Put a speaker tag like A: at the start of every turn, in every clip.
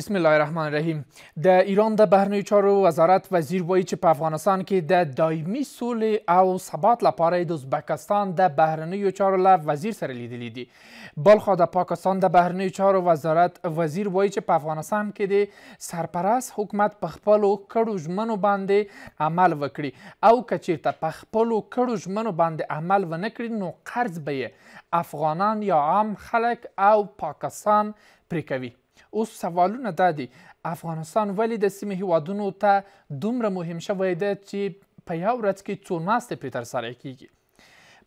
A: بسم الله الرحمن الرحیم د ایران د بهرنیو چارو وزارت وزیر وایي چې په افغانستان کې د دایمي سولې او ثبات لپاره د ازبکستان د بهرنیو چارو له وزیر سره لیدلې دي بلخو د پاکستان د بهرنیو چارو وزارت وزیر وایي چې په افغانستان کې د سرپرست حکومت په خپلو کړو ژمنو باندې عمل وکړي او که چیرته په خپلو کړو ژمنو باندې عمل ونه کړي نو قرض به افغانان یا عام خلک او پاکستان پرې کوي اوس سوالونه دا دي افغانستان ولې د سیمې هیوادونو ته دومره مهم شوی دی چې په یو ورځ کې څو ناستې پرې ترسره کیږي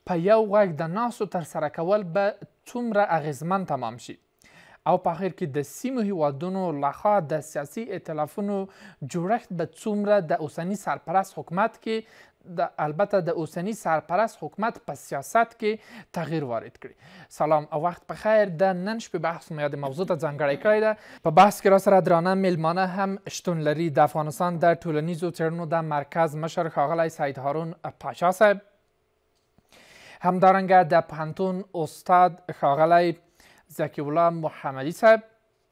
A: په یو غږ د ناستو ترسره کول به څومره اغیزمن تمام شي او په اخر کې د سیمو هیوادونو لخوا د سیاسي ائتلافونو جوړښت به څومره د اوسني سرپرست حکومت کې د البته د اوسنی سرپرست حکومت په سیاست کې تغییر وارد کړي سلام او وخت په خیر د نن شپې بحث مې د موضوع ته ځانګړی کړی ده په بحث کې را سره درانه میلمانه هم شتون لري د افغانستان د ټولنیزو څیړنو د مرکز مشر ښاغلی سید هارون پاشا صاحب همدارنګه د پوهنتون استاد ښاغلی زکی الله محمدي صاحب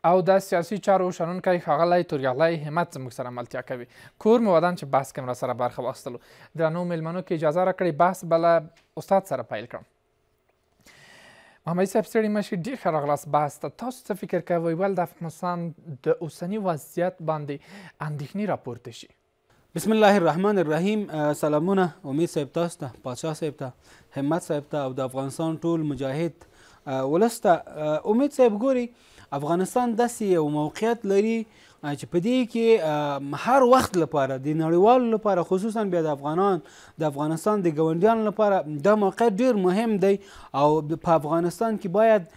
A: او د سیاسي چارو شنونکی ښاغلی تورغلی همت زموږ سره ملتیا کوي کور مو ودان چې بحث کې هم راسره برخه واخیستلو درنو میلمنو کې اجازه راکړئ بحث به له استاد سره پیل کړم محمد صاحب ستړي مشي ډیر ښه راغلاست بحث ته تاسو څه فکر
B: کوئ ول د افغانستان د اوسني وضعیت باندې اندېښنې راپورته شي بسم الله الرحمن الرحیم سلامونه امید صاحب تاسو ته پادشاه صاحب ته همت صاحب ته او د افغانستان ټول مجاهد ولسته امید صاحب ګوري افغانستان داسې یو موقعیت لري چې په دې کې هر وخت لپاره د نړیوال لپاره خصوصا بیا د افغانان د افغانستان د ګوندیان لپاره دا موقعیت ډیر مهم دی او په افغانستان کې باید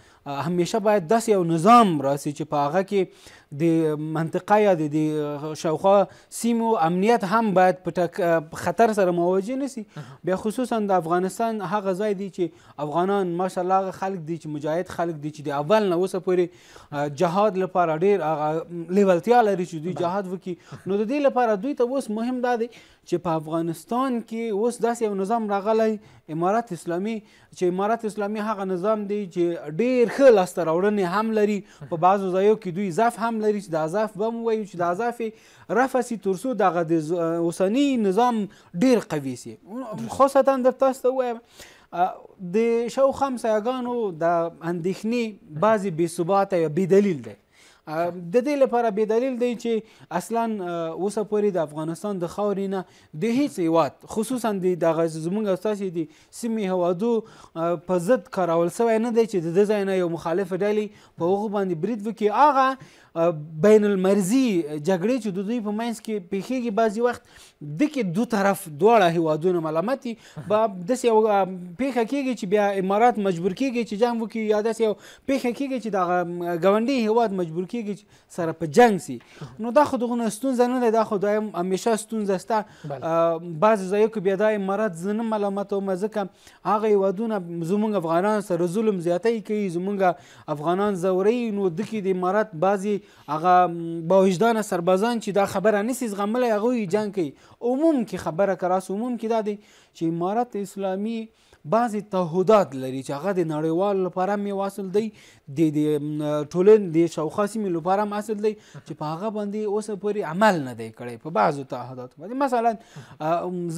B: همیشه باید داسې یو نظام راسي چې په هغه کې د منطقه یا د شاوخوا سیمو امنیت هم باید په خطر سره مواجه نسی بیا خصوصا د افغانستان هغه ځای دی چې افغانان ماشاءالله هغه خلک دي چې مجاهد خلک دي چې د اول نه اوسه پورې جهاد لپاره ډیر هغه لیوالتیا لري چې دوی جهاد وکړي نو د دې لپاره دوی ته اوس مهم دا دی چې په افغانستان کې اوس داسې یو نظام راغلی امارات اسلامي چې امارات اسلامي هغه نظام دی چې ډیر ښه لاسته راوړنې هم لري په بعضو ځایو کې دوی ضعف هم امکان لري چې د اضاف به مو وایو چې د اضافې رفع سي تر څو دغه د اوسني نظام ډیر قوي سي خاصتا در تاسو ته وایم د شاوخم سیاګانو د اندېښنې بعضې بې ثباته یا بې دلیل دی د دې لپاره به دلیل دی چې اصلا اوسه پورې د افغانستان د خاورې نه د هیڅ هیواد خصوصا د دغه زمونږ استاسې دي سیمې هوادو په ضد کارول سوی نه دی چې د دې ځای نه یو مخالف ډلې په هغو باندې برید وکړي هغه بین المرزي جګړې چې د دوی په منځ کې پیښیږي بعضی وخت د کې دو طرف دواړه هیوادونه ملامت دي به داسې یو پیښه کیږي چې بیا امارات مجبور کیږي چې جنګ وکړي یا داسې یو پیښه کیږي چې دغه ګاونډي هیواد مجبور کیږي چې سره په جنګ سي نو دا خو دغه ستونزه نه ده دا خو دایم همیشه ستونزه شته بعض ځایو کې بیا دا امارات زنه ملامت او مزکه هغه هیوادونه زمونږ افغانان سره ظلم زیاتی کوي زمونږ افغانان زوري نو د کې د امارات بعضی هغه با وجدان سربازان چې دا خبره نسی زغملای هغه جنگ کوي عموم کې خبره کراس عموم کې دا دی چې امارت اسلامي بعضی تعهدات لري چې هغه د نړیوال لپاره می واصل دی د ټولن د شاوخوا سیمې لپاره هم اصل دی چې په هغه باندې اوس پورې عمل نه دی کړی په بعضو تعهداتو باندې مثلا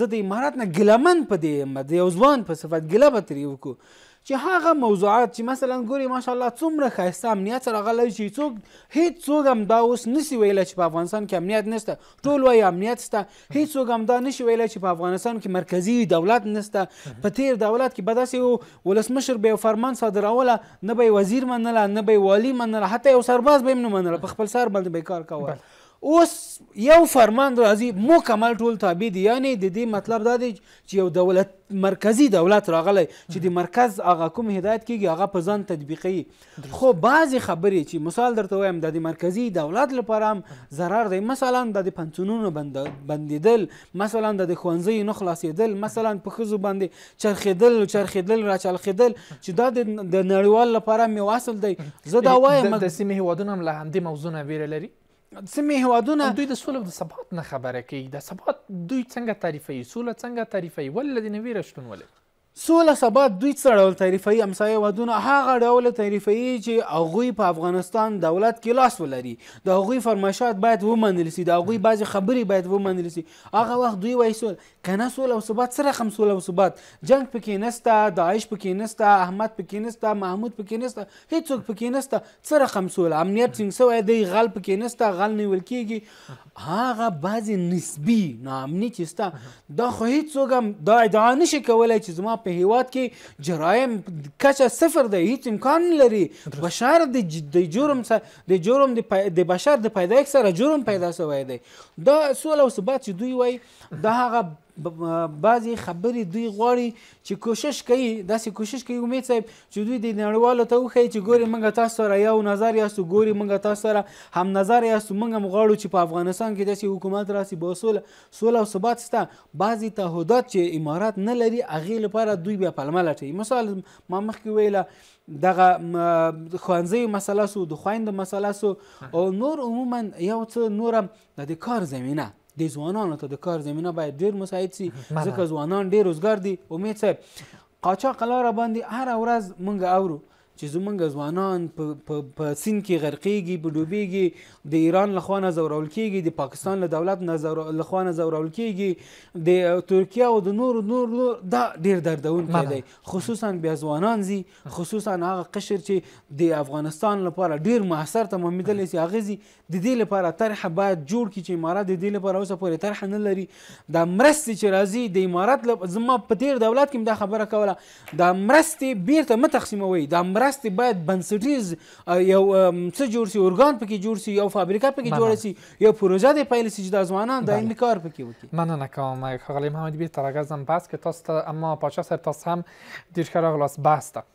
B: زه د امارات نه ګیلمن په دې یم د یو ځوان په صفت ګیله به ترې وکړو چې هغه موضوعات چې مثلا ګوري ماشاءالله څومره ښایسته امنیت سره غلی چې څوک هیڅ څوک هم دا اوس نسی ویلی چې په افغانستان کې امنیت نشته ټول وایي امنیت شته هیڅ څوک هم دا نشي ویلی چې په افغانستان کې مرکزي دولت نشته په تیر دولت کې به داسې ولسمشر به فرمان صادروله نه به وزیر منله نه به والي منله حتی یو سرباز به هم نه منله په خپل سر باندې به کار کوله اوس یو فرمان راځي مکمل ټول تابع دي یعنی د دې مطلب دا دی چې یو دولت مرکزی دولت راغلی چې د مرکز هغه کوم هدایت کیږي هغه په ځان تطبیقي خو بعضی خبرې چې مثال درته وایم د مرکزی دولت لپاره هم ضرر دی مثلا د پنسونونو بندیدل مثلا د ښوونځیو نه خلاصېدل مثلا په ښځو باندې چرخېدل چرخېدل راچرخېدل چې دا د نړیوال لپاره مې واصل دی زه دا وایم د سیمې
A: هیوادونه هم له همدې موضوع نه ویره لري سمې هوادونه دوی د سولې او د ثبات نه خبره کوي د ثبات دوی څنګه تعریفوي سوله څنګه تعریفوي ولدي نویره شتون ولري
B: سوله ثبات دوی څه ډول تعریفوي همسایه هېوادونه هغه ډول تعریفوي چې هغوی په افغانستان دولت کې لاس ولري د هغوی فرمایشات باید ومنل سي د هغوی بعضې خبرې باید ومنل سي هغه وخت دوی وایي سول که نه سوله او ثبات څه رقم سوله او ثبات جنګ پکې نسته داعش پکې نسته احمد پکې نسته محمود پکې نسته هیڅوک پکې نسته څه رقم سوله امنیت ټینګ سوی دی غل پکې نسته غل نیول کېږي هغه بعضې نسبي ناامني چې شته دا خو هیڅوک هم دا ادعا نشي کولی چې زما په هیواد کې جرایم کچه صفر ده هیڅ امکان نه لري بشر د د جرم سره د جرم د بشر د پیدایښت سره جرم پیدا شوی دی دا سوله او ثبات چې دوی وای دا هغه بعضی خبرې دوی غواړي چې کوشش کوي داسې کوشش کوي امید صاحب چې دوی د نړیوالو ته وښیي چې ګورې موږ تاسو سره یو نظر یاستو ګورې موږ تاسو سره هم نظر یاستو موږ هم غواړو چې په افغانستان کې داسې حکومت راسي با سوله سوله او ثبات شته بعضې تعهدات چې امارات نه لري هغې لپاره دوی بیا پلمه لټوي مثال ما مخکې ویله دغه ښوونځیو مسله سو د خویندو مسله سو او نور عموما یو څه نورم د دې کار زمینه د ځوانانو ته د کار زمینه باید ډیر مساعد شي ځکه ځوانان ډیر روزګار دي امید صاحب قاچاق لاره باندې هر ورځ مونږ اورو چې زمونږ ځوانان په سین کې غرقېږي په ډوبېږي د ایران لخوا نه ځورول کېږي د پاکستان له دولت نه لخوا نه ځورول کېږي د ترکیه او د نورو نورو دا ډېر دردونکی دی خصوصا بیا ځوانان ځي خصوصا هغه قشر چې د افغانستان لپاره ډېر موثر تمامېدلی سي هغه ځي د دې لپاره طرحه باید جوړ کړي چې امارات د دې لپاره اوسه پورې طرحه نه لري دا مرستې چې راځي د امارات زما په تیر دولت کې دا خبره کوله دا مرستې بیرته مه تقسیموئ دا مرستې راستي باید بنسټیز یو څه جوړ شي ارګان پکې جوړ شي یو فابریکه پکې جوړ شي یو پروژه د پیل شي چې د ځوانان د علمي کار پکې
A: وکړي مننه کوم ښاغلی محمد بیر ترګزم بس که تاسو ته اما پاچا صاحب تاسو هم دیر ښه راغلاست بحث ته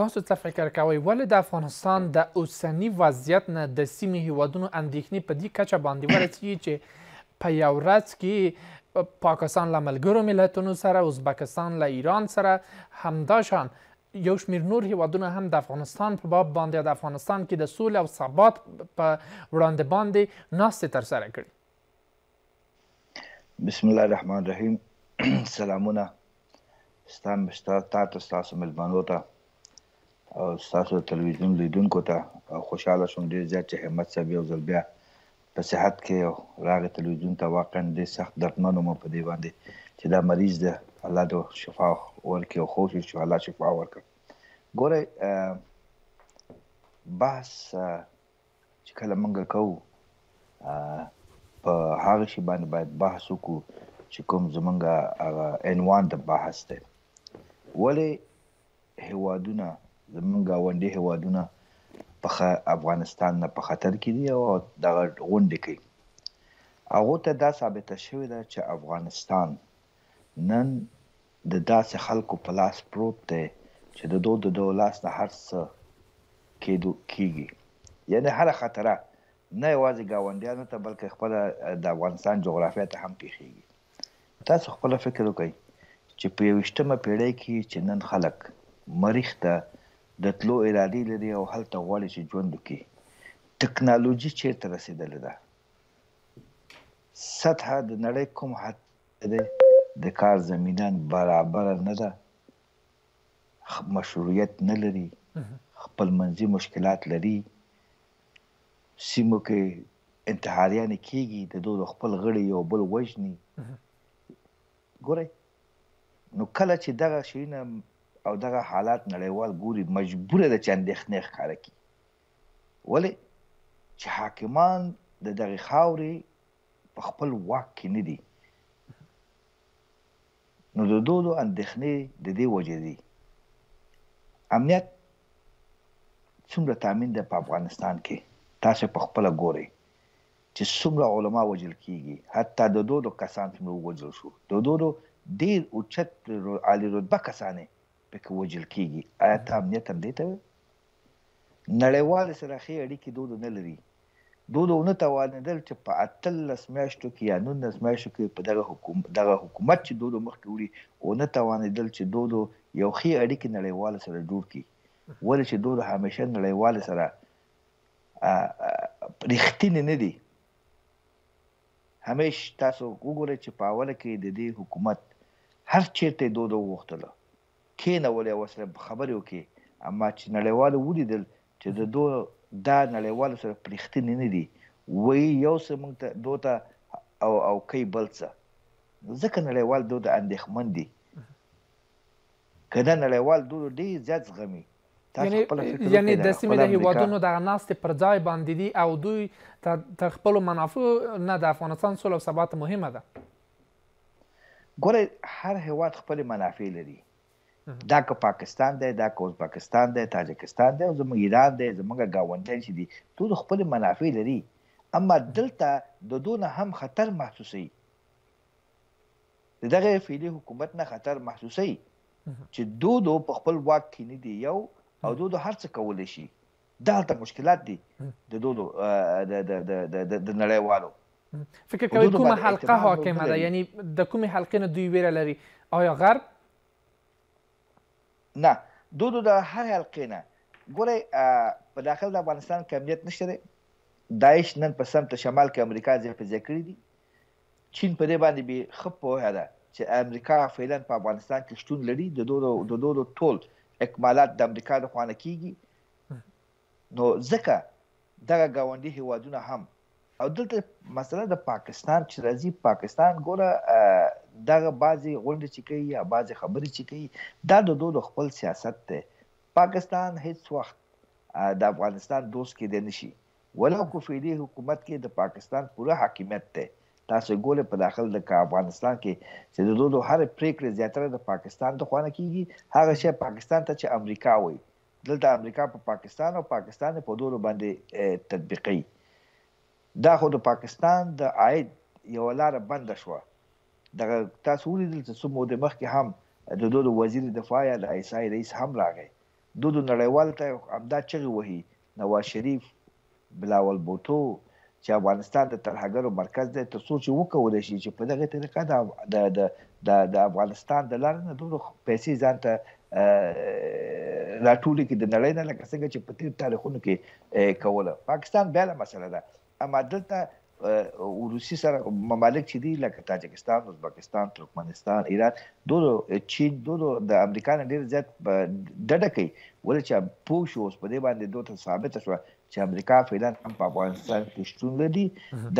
A: تاسو څه فکر کوئ ولې د افغانستان د اوسني وضعیت نه د سیمې هیوادونو اندېښنې په دې کچه باندې ورسیږي چې په یو ورځ کې پاکستان له ملګرو ملتونو سره ازبکستان له ایران سره همداشان یو شمیر نور هیوادونه هم د افغانستان په باب باندې د افغانستان کې د سولې او ثبات په وړاندې باندې ناستې ترسره کړي
C: بسم الله الرحمن الرحیم سلامونه ستاسو مشتاق تاسو ملمنو ته او تاسو تلویزیون لیدونکو ته خوشاله شوم ډیر زیات چې همت صاحب یو ځل بیا په صحت کې راغی تلویزیون ته واقعا ډیر سخت دردمن وم په دې باندې چې دا مریض ده الله د شفا ورکړي او خوښ شي الله شفا ورکړي ګوره بحث چې کله موږ کوو په هغه شی باندې باید بحث وکړو چې کوم زمونږه هغه عنوان د بحث دی ولې هوادونه زمونږه وندې هوادونه په افغانستان نه په خطر کې دي او دغه غونډې کوي هغه ته دا ثابته شوې ده چې افغانستان نن د داسې خلکو په لاس پروت دی چې د دو د دو لاس نه هر څه کېدو کېږي یعنی هر خطره نه یوازې گاونډیانو ته بلکې خپل د افغانستان جغرافیه ته هم پیښیږي تاسو خپل فکر وکړئ چې په یوشتمه پیړۍ کې چې نن خلک مریخ ته د تلو ارادې لري او هلته غواړي چې ژوند وکړي ټکنالوژي چیرته رسیدلې ده سطح د نړۍ کوم حد ده د کار زمينه برابر نه ده مشروعیت نه لري خپل منځي مشکلات لري سیمو کې انتحاریان کیږي د دوه خپل غړي یو بل وجني ګورئ نو کله چې دغه شینه او دغه حالات نړیوال ګوري مجبور ده چې اندېښنې ښکاره کړي ولی چې حاکمان د دغه خاوري په خپل واک کې نه دي نو د دوه اندېښنې د دې وجې دي امنیت څومره تامین ده په افغانستان کې تاسو په خپل ګوري چې څومره علما وجل کیږي حتی د دوه کسان څومره وجل شو د دوه ډیر اوچت عالی رتبه کسانې پکې وجل کیږي آیا ته امنیت هم دی ته نړیوال سره خې اړیکې دوه نه لري دولونه توانیدل چې په اتلس میاشتو کې یا نولس میاشتو کې په دغه حکومت دغه حکومت چې دولو مخکې وړي او نه توانیدل چې دولو یو ښې اړیکې نړیوال سره جوړ کړي ولې چې دولو همیشه نړیوال سره رښتینی نه دي همیش تاسو وګورئ چې په اوله کې د دې حکومت هر چیرته دولو وغوښتله کینه ولې وسره خبرې وکړي اما چې نړیوال ولیدل چې د دوه دا نړیوال سره پرختنی نه دي وای یو څه مونږ ته دوته او او کای بل څه ځکه نړیوال دوه اندېخمن دي کله نړیوال دوه ډېر زیات غمي یعنی یعنی د سیمې د هیوادونو
A: د ناست پر ځای باندې دي او دوی تر خپل منافع نه د افغانستان سول او ثبات مهمه ده
C: ګوره هر هیواد خپل منافع لري دا پاکستان دی دا ازبکستان دی تاجکستان دی او زموږ ایران دی زموږ گاونډیان چې دي ټول خپل منافع لري اما دلته د دونه هم خطر محسوسي دغه فعلی حکومت نه خطر محسوسي
D: چې
C: دودو په خپل واک کې نه دی یو او دودو هر څه کول شي دا ته مشکلات دي د دودو د د د د نړیوالو
A: فکر کوي کومه حلقه حاکمه ده یعنی د کومه حلقې نه دوی ویره لري آیا غرب
C: نه دودو د هر حلقې نه ګورئ په داخل د افغانستان کې امنیت نشته دی داعش نن په سمت شمال کې امریکا ځپځې کړې دي چین په دې باندې به خپو هدا چې امریکا فعلا په افغانستان کې شتون لري د دودو د دودو ټول اکمالات د امریکا د خوانه کیږي نو ځکه دغه گاونډي هیوادونه هم او دلته مسله د پاکستان چې راځي پاکستان ګوره دغه بعضی غونډې چې کوي یا بعضی خبرې چې کوي دا د دوه خپل سیاست ته پاکستان هیڅ وخت د افغانستان دوست کې دی نشي ولو کو فیدی حکومت کې د پاکستان پوره حاکمیت ته تاسو ګول په داخل د افغانستان کې چې د دوه هر پریکړه زیاتره د پاکستان د خوانه کیږي هغه شی پاکستان ته چې امریکا وایي دلته امریکا په پاکستان او پاکستان په دوه باندې تطبیقي دا خو د پاکستان د عاید یو لار بند شوه دغه تاسو ولیدل چې څو موده مخکې هم د دوه وزیر دفاع یا د ایسای رئیس هم راغی دوه نړیوال ته امدا چغي وهي نواز شریف بلاول بوتو چې افغانستان د ترهګرو مرکز دی ته سوچ وکول شي چې په دغه طریقه د د د افغانستان د لارې نه دوه پیسې ځانته راټولې کې د نړۍ نه لکه څنګه چې په تیر تاریخونو کې کوله پاکستان بل مسله ده اما دلته روسي سره ممالک چې دي لکه تاجکستان ازبکستان ترکمنستان ایران دوه چین دوه د امریکا نه ډیر زیات ډډه کوي ول چې پوه شو اوس په دې باندې دوه ثابت شو چې امریکا فعلا هم په افغانستان کې شتون لري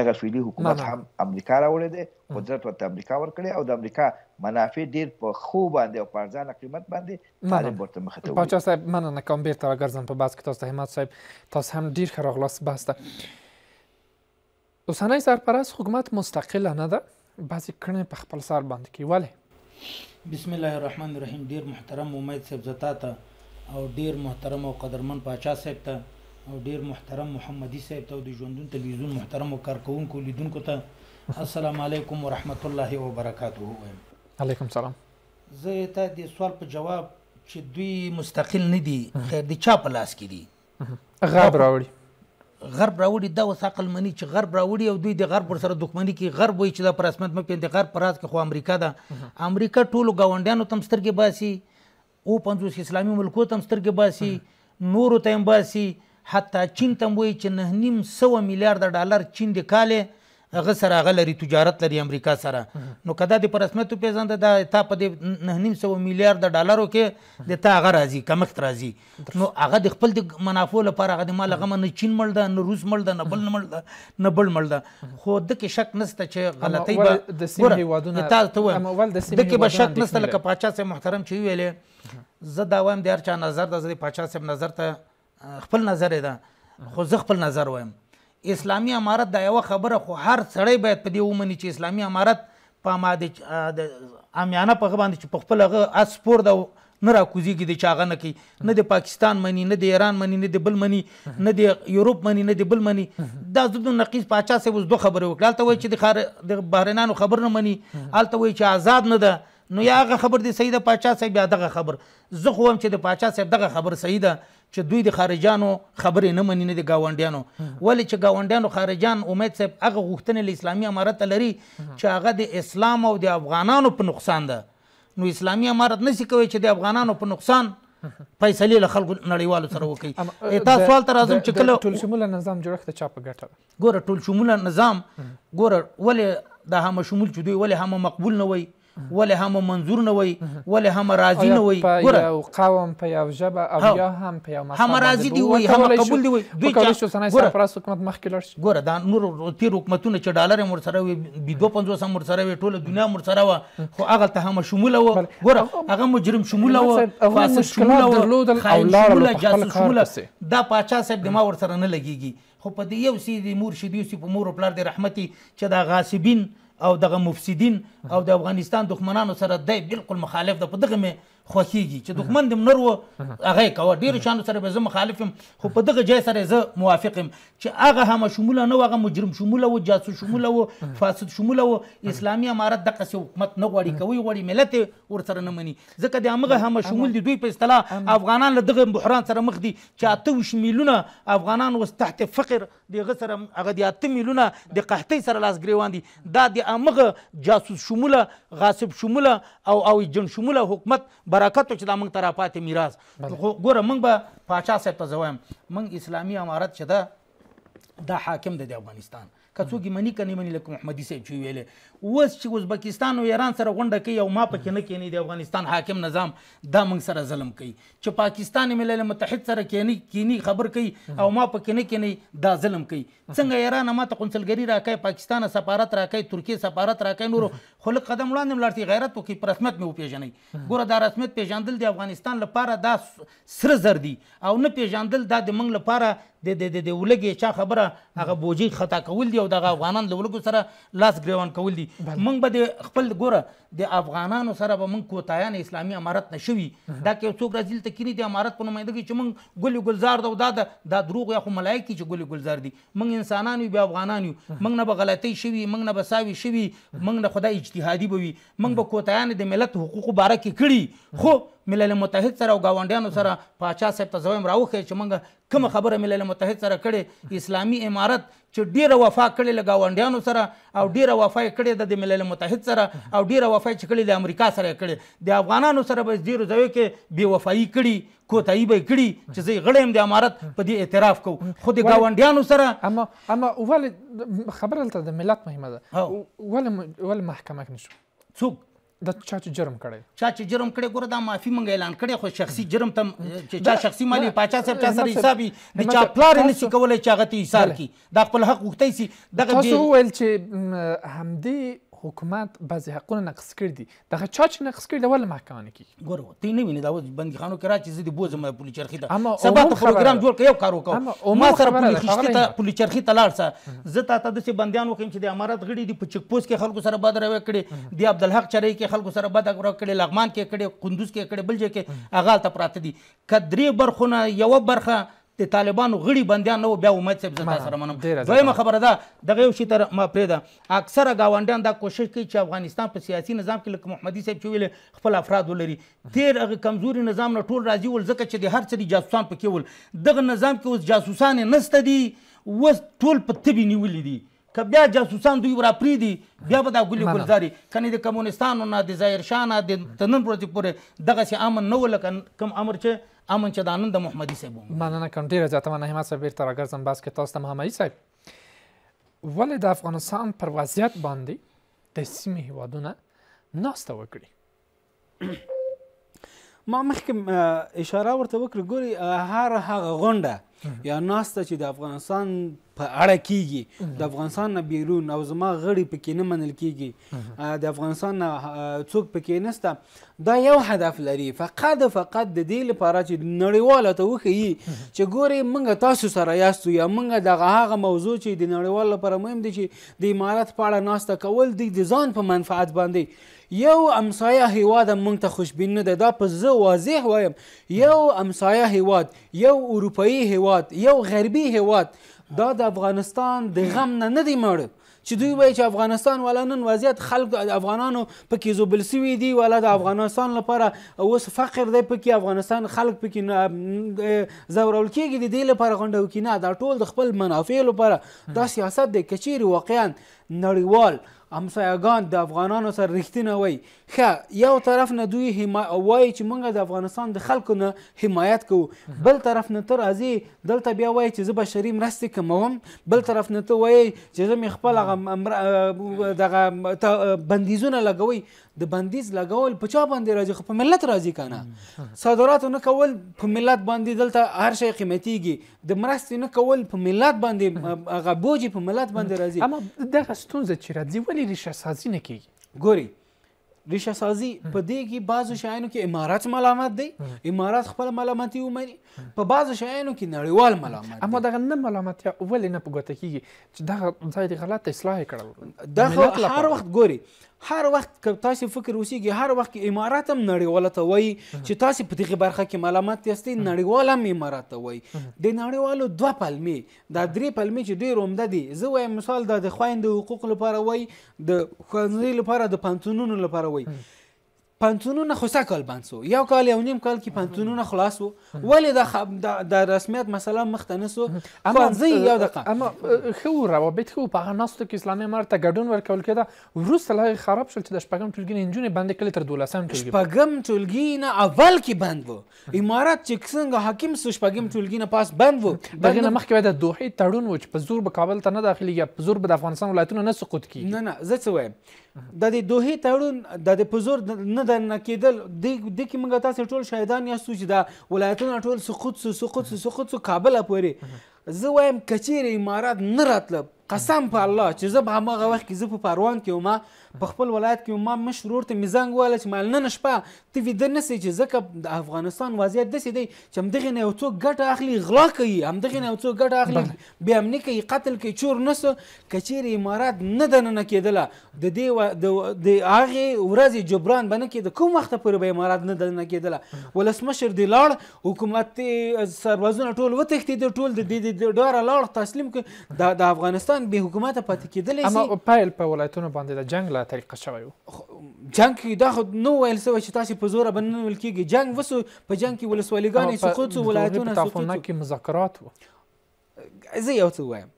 C: دغه فعلی حکومت هم امریکا راوړی دی قدرت ورته امریکا ورکړي او د امریکا منافع ډیر په خو باندې او په ځان قیمت باندې طالب ورته مخ ته پاچا
A: صاحب مننه کوم بیرته راګرځم په بس کې تاسو ته همت صاحب تاسو هم ډیر ښه راغلاست بسته اوسنۍ سرپرست حکومت مستقله نه ده
D: بعضې کړنې په خپل سر باندې کوي ولې بسم الله الرحمن الرحیم ډیر محترم امید صاحب زتا ته او ډیر محترم او قدرمن پاچا صاحب ته او ډیر محترم محمدي صاحب ته او د ژوندون تلویزیون محترم او کارکونکو لیدونکو ته السلام علیکم ورحمت الله وبرکاته وایم علیکم سلام زه ته د سوال په جواب چې دوی مستقل نه دي خیر د چا په لاس کې
A: دي غاب راوړي
D: غرب راوړي دا اوس عقل مني چې غرب راوړي او دوی د غرب ورسره دښمني کوي غرب وایي چې دا پر اسمت مې پیندې غرب پر راز کې خو امریکا ده امریکا ټولو ګاونډیانو تم سترګې باسي او پنځوس اسلامي ملکو تم سترګې باسي نورو ته باسي حتی چین تم وایي چې نه نیم سوه میلیارده ډالر چین د کاله هغه سره هغه لري تجارت لري امریکا سره نو کدا د پر رسمیت پیژند دا تا په نه نیم سو میلیارډ ډالرو کې د تا هغه راځي کمښت راځي نو هغه د خپل د منافع لپاره هغه د مال هغه نه چین مړ ده نه روس مړ ده نه بل مړ ده نه بل مړ ده خو د کې شک نسته چې غلطي به د سیمه هیوادونه تاسو ته وایم د کې به شک نسته لکه پاچا سه محترم چې ویلې زه دا وایم د هر چا نظر د پاچا سه نظر ته خپل نظر ده خو زه خپل نظر وایم اسلامی امارت دا یو خبره خو هر سړی باید په دې ومني چې اسلامی امارت په ماده د امیانه په باندې چې په خپل هغه اسپور د نه راکوزیږي د چاغه نه کوي نه د پاکستان منی نه د ایران منی نه د بل منی نه د یورپ منی نه د بل منی دا زبد نقیز پاچا سه اوس دوه خبره وکړه هلته وایي چې د خار د بهرنانو خبر نه منی هلته وایي چې آزاد نه ده نو یا هغه خبر دی صحیح ده پاچا صاحب یا دغه خبر زه خو هم چې د پاچا صاحب دغه خبر صحیح ده چې دوی د خارجانو خبرې نه مني نه د گاونډیانو ولی چې گاونډیانو خارجان امید صاحب هغه غوښتنې له اسلامي امارت لري چې هغه د اسلام او د افغانانو په نقصان ده نو اسلامي امارت نسی کوي چې د افغانانو په نقصان فیصلې له خلکو نړیوالو سره وکړي تا سوال ته راځم چې کله ټول شموله نظام جوړښت د چا په ګټه ګوره ټول شموله نظام ګوره ولې دا هم شمول چې دوی ولې هم مقبول نه وي ولې هم منظور نه وي ولې هم راضي نه وي ګوره یو قوم په یو ژبه او یا
A: هم په یو هم راضي دي وي هم قبول دي وي دوی چې
D: سرپرست حکومت مخکې لاړ شي ګوره دا نور تیر حکومتونه چې ډالر هم ورسره وي بي دوه پنځوس هم ورسره وي ټوله دنیا هم ورسره وه خو هغه ته هم شموله وه ګوره هغه مجرم شموله وه فاسد شموله وه خائن شموله جاسوس شموله دا پاچا صاحب دماغ ورسره نه لګیږي خو په دې یو سي د مور شي دی په مور پلار د رحمتي چې دا غاصبین او دغه مفسدین او د افغانستان دښمنانو سره دی بالکل مخالف ده په دغه مې خوښیږي چې دښمن دې نر و هغه یې کوه ډېرو شیانو سره به زه مخالف یم خو په دغه ځای سره زه موافق یم چې هغه همه شموله نه و هغه مجرم شموله و جاسوس شموله و فاسد شموله و اسلامي امارت دغسې حکومت نه غواړي کوي غواړي ملت یې ورسره نه مني ځکه د همغه همه شمول دي دوی په اصطلاح افغانان له دغه بحران سره مخ دي چې اته ویشت میلیونه افغانان اوس تحت فقر د هغه سره هغه د اته میلیونه د قحطۍ سره لاس ګرېوان دي دا د همغه جاسوس شموله غاصب شموله او او جن شموله حکومت برکت چې دا موږ ته راپاتې میراث خو ګوره موږ به پاچا صاحب ته زه وایم موږ اسلامي امارت چې ده دا حاکم د افغانستان که څوک یې مني که نه مني لکه محمدي صاحب چې ویلی اوس چې ازبکستان او ایران سره غونډه کوي او ما پکې نه کینی د افغانستان حاکم نظام دا موږ سره ظلم کوي چې پاکستان ملل متحد سره کینی کینی خبر کوي او ما پکې نه کینی دا ظلم کوي څنګه ایران ما ته قونسلګری راکای پاکستان سفارت راکای ترکیه سفارت راکای نور خلک قدم وړاندې ملارتي غیرت وکي پر رسمیت مې وپیژني ګوره دا رسمیت پیژندل د افغانستان لپاره دا سره زر دي او نه پیژندل دا د موږ لپاره د د د ولګي چا خبره هغه بوجي خطا کول دي او د افغانان له ولګو سره لاس ګریوان کول دي موږ به د خپل ګوره د افغانانو سره به موږ کوتایان اسلامي امارت نه شوي دا کې څوک راځي دلته کینی د امارت په نمایندګۍ چې موږ ګل ګلزار دا دا د دروغ یا خو ملایکی چې ګل ګلزار دي موږ انسانان یو به افغانان یو موږ نه به غلطۍ شوي موږ نه به ساوي شوي موږ نه خدای اجتهادي بوي موږ به کوتایان د ملت حقوقو باره کې کړي خو ملل متحد سره او گاونډیانو سره پاچا صاحب ته زویم راوخې چې موږ کومه خبره ملل متحد سره کړې اسلامي امارت چې ډیره وفا کړې له گاونډیانو سره او ډیره وفا یې کړې د ملل متحد سره او ډیره وفا یې کړې د امریکا سره کړې د افغانانو سره به ډیرو ځایو کې بې وفایي کړي کوتای به کړي چې زه غړیم د امارت په دې اعتراف کو خو د گاونډیانو
A: سره اما اما ول خبره د ملت مهمه ده ول ول محکمه
D: کې نشو څوک د چا چې جرم کړی چا چې جرم کړی ګوره دا معافي موږ اعلان کړی خو شخصي جرم تم چې چا شخصي مالی پاچا صاحب چا سره حساب د چا پلار نه شي کولای چې هغه ته ایثار کړي دا خپل حق غوښتی سي دغه تاسو
A: وویل چې همدې حکومت بعضی حقونه نقص کړی دي دغه چا چې نقص کړی دی ولې محکمه نه کیږي
D: ګوره تی نه ویني دا بندیخانو کې راځي زه دې بوزم پولي چرخي ته سبا ته پروګرام جوړ کړو کار وکړو ما سره پولي چرخي ته پولي چرخي ته لاړ سه زه تا ته داسې بندیان وکړم چې د امارات غړي دي په چک پوسټ کې خلکو سره بد راوي کړي دی عبدالحق چرای کې خلکو سره بد راوي کړي لغمان کې کړي قندوز کې کړي بل ځای کې اغال ته پراته دي کدرې برخونه یو برخه د طالبانو غړي بندیان نه وو بیا امید صاحب زه تاسو سره منم دویمه خبره ده دغه یو شي تر ما پرېږده اکثره ګاونډیان دا کوشش کوي چې افغانستان په سیاسي نظام کې لکه محمدي صاحب چې ویلې خپل افراد ولري تیر هغه کمزوري نظام نه ټول راضي ول ځکه چې د هر څه دي جاسوسان پکې ول دغه نظام کې اوس جاسوسان نسته دي اوس ټول په تبي نیولي دي که بیا جاسوسان دوی را پریدي بیا به دا ګلې ګلزاري کنه د کمونستانو نه د ظاهر شاه نه د نن ورځې پورې دغسې امن نه و لکه کوم امر چې امن چې د آنند محمدي صاحب مننه کوم ډېره زیاته مننه همت صاحب بیرته راګرځم بس کې تاسو ته
A: محمدي صاحب ولې د افغانستان پر وضعیت باندې د سیمې
B: هیوادونه ناسته وکړي ما مخکې اشاره ورته وکړه ګوري هر هغه غونډه یا ناسته چې د افغانستان په اړه کیږي د افغانستان نه بیرون او زما غړي پکې نه منل کیږي د افغانستان نه څوک پکې نسته دا یو هدف لري فقط فقط د دې لپاره چې نړیواله ته وښیي چې ګوري موږ تاسو سره یاستو یا موږ د هغه موضوع چې د نړیوال لپاره مهم دي چې د امارات په اړه ناسته کول دی د ځان په منفعت باندې یو امسایه هیواد مونږ ته خوشبین نه ده دا په زه واضح وایم یو امسایه هیواد یو اروپایي هیواد یو غربي هیواد دا د افغانستان د غم نه نه دی مړ چې دوی وایي چې افغانستان والا نن وضعیت خلک افغانانو پکې زوبل سوي دي والا د افغانستان لپاره اوس فقر دی پکې افغانستان خلک پکې زورول کېږي د دې لپاره غونډه وکړي نه دا ټول د خپل منافع لپاره دا سیاست دی که چیرې واقعا نړیوال همسایگان د افغانانو سره رښتینه وای ښه یو طرف نه دوی وایي چې موږ د افغانستان د خلکو نه حمایت کوو بل طرف نه ته راځي دلته بیا وایي چې زه بشري مرستې کوم بل طرف نه ته وایي چې زه مې خپل هغه دغه بندیزونه لګوي د بندیز لګول په چا باندې راځي په ملت راځي کنه صادرات نه کول په ملت باندې دلته هر شی قیمتيږي د مرستې نه کول په ملت باندې هغه بوج په ملت باندې راځي اما دغه ستونزه چې راځي ولې ریشه سازي نه کیږي ګوري ریشه سازي په دې کې بعضو شایانو کې امارات ملامت دی امارات خپل ملامتي ومني په بعضو شایانو کې نړیوال ملامت اما دغه نه ملامت ولې
A: نه په ګوته کیږي چې دغه ځای غلط اصلاح کړل دغه هر
B: وخت ګوري هر وخت که تاسو فکر وسیږي هر وخت کې امارات هم نړیواله ته وایي چې تاسو په دغه برخه کې معلومات یاستئ نړیوال هم امارات ته وایي د نړیوالو دوه پلمې دا درې پلمې چې ډېر عمده دي زه وایم مثال دا د خویندو حقوق لپاره وایي د ښوونځي لپاره د پانتونونو لپاره وایي پانتونونه خو سکل بند سو یو کال یو نیم کال کې پانتونونه خلاص وو ولې د د رسمیت مثلا مخته نه سو ښوونځي یو دقه
A: اما ښه روابط ښه په هغه ناستو کې اسلامي امارت ته ګډون ورکول کېده وروسته لا خراب
B: شول چې د شپږم ټولګي نه نجونې بندې کړې تر دولسم ټولګي شپږم ټولګي نه اول کې بند وو امارت چې څنګه حاکم سو شپږم ټولګي نه پاس بند وو دغه نه مخکې د دوحې تړون و چې په زور به کابل ته نه داخلي یا په زور به د افغانستان ولایتونه نه سقوط کیږي نه نه زه څه وایم د دې دوه تړون د پزور نه د نکیدل د دې کې موږ تاسو ټول شاهدان یاستو چې د ولایتونو ټول سقوط سو سقوط سو سقوط سو کابل پورې زه وایم کچیر امارات نه راتله قسم په الله چې زه به هغه وخت کې زه په پروان کې وم په خپل ولایت کې ما مشرور ته میزنګ واله چې مال نن شپه ته ویده نه سي چې ځکه د افغانستان وضعیت داسې دی چې همدغې نه یو څوک ګټه اخلي غلا کوي همدغې نه یو څوک ګټه اخلي بې امني کوي قتل کوي چور نسو که چیرې امارات نه دننه کېدله د دې د هغې ورځې جبران به نه کېده کوم وخته پورې به امارات نه دننه کېدله ولسمشر دې لاړ حکومت سربازونه ټول وتښتېده ټول د دې ډاره لاړ تسلیم کړ د افغانستان بې حکومته پاتې کېدلی اما پیل په ولایتونو باندې د جنګ له دا طریقه شوی و جنگ کې دا خو نو ویل سوی چې تاسې په زوره به نه نیول کېږي جنګ وسو په جنګ کې ولسواليګانې سقوط سو ولایتونه سقوط سو کې مذاکرات و زه یو څه وایم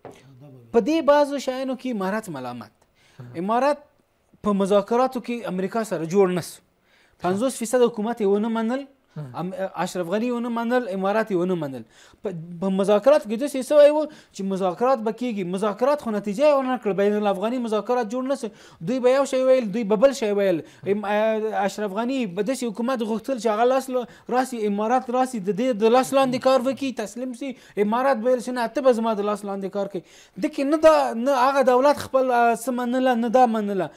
B: په دې بعضو شیانو کې امارات ملامت امارات په مذاکراتو کې امریکا سره جوړ نه سو پنځوس فیصد حکومت یې ونه منل اشرف غنی ونه منل امارات ونه منل په مذاکرات کې داسې سوی و چې مذاکرات به کېږي مذاکرات خو نتیجه یې ونه کړل بین الافغاني مذاکرات جوړ نه سو دوی به یو شی ویل دوی به بل شی ویل اشرف غنی به داسې حکومت غوښتل چې هغه لاس راسي امارات راسي د دې د لاس لاندې کار وکړي تسلیم سي امارات ویل شي نه ته به زما د لاس لاندې کار کوي د کې نه دا نه هغه دولت خپل څه منله نه دا منله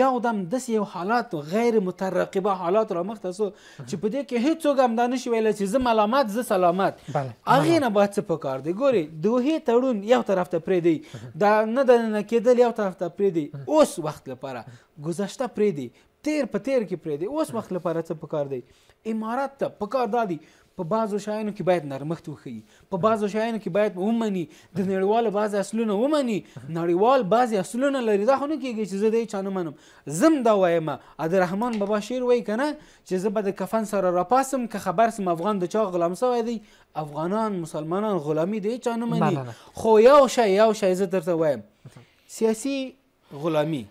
B: یو دم داسې یو حالات غیر مترقبه حالات را مخته سو چې په دې کې هیڅ څوک هم دا نشي ویلی چې زه ملامت زه سلامت هغې نه باید څه په کار دی ګورې د وهې تړون یو طرف ته پرېږدئ دا نه دننه کېدل یو طرف ته پرېږدئ اوس وخت لپاره ګذشته پرېږدئ تیر په تیر کې پرېږدئ اوس وخت لپاره څه په کار دی امارات ته په کار دا دی په بعضو شایانو کې باید نرمښت وښیي په بعضو شایانو کې باید ومني د نړیوالو بعضې اصلونه ومني نړیوال بعضې اصلونه لري دا خو نه کېږي چې زه د چا نه منم زم دا وایم عبدالرحمن بابا شعر وایي که نه چې زه به د کفن سره راپاسم که خبر سم افغان د چا غلام سوی دی افغانان مسلمانان غلامي د هېچا نه مني خو یو شی یو شی زه درته وایم سیاسي غلامي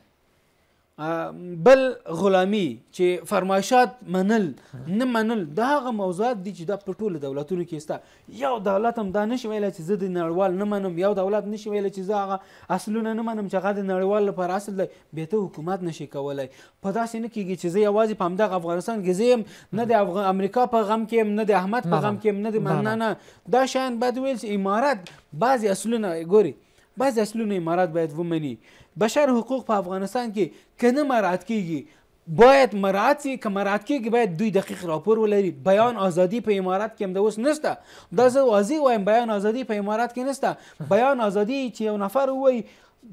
B: بل غلامی چې فرمایشات منل نه منل دا هغه موضوعات دي چې دا په ټولو دولتونو کې سته یو دولت هم دا نشي ویلی چې زه د نړیوال نه منم یو دولت نشي ویلی چې زه هغه اصلونه نه منم چې هغه د نړیوال لپاره اصل دی بیا ته حکومت نشي کولی په داسې نه کېږي چې زه یوازې په همدغه افغانستان کې زه یم نه د امریکا په غم کې یم نه د احمد په غم کې یم نه د نه نه دا شیان باید ویل چې امارت بعضې اصلونه ګوري بعضې اصلونه امارت باید ومني بشر حقوق په افغانستان کې کنه مراعات کیږي باید مراعات سي که مراعات کېږي باید دوی دقیق راپور ولري بیان آزادي په امارات کې هم د اوس نشته دا زه واضح وایم بیان آزادي په امارات کې نشته بیان آزادي چې یو نفر ووایي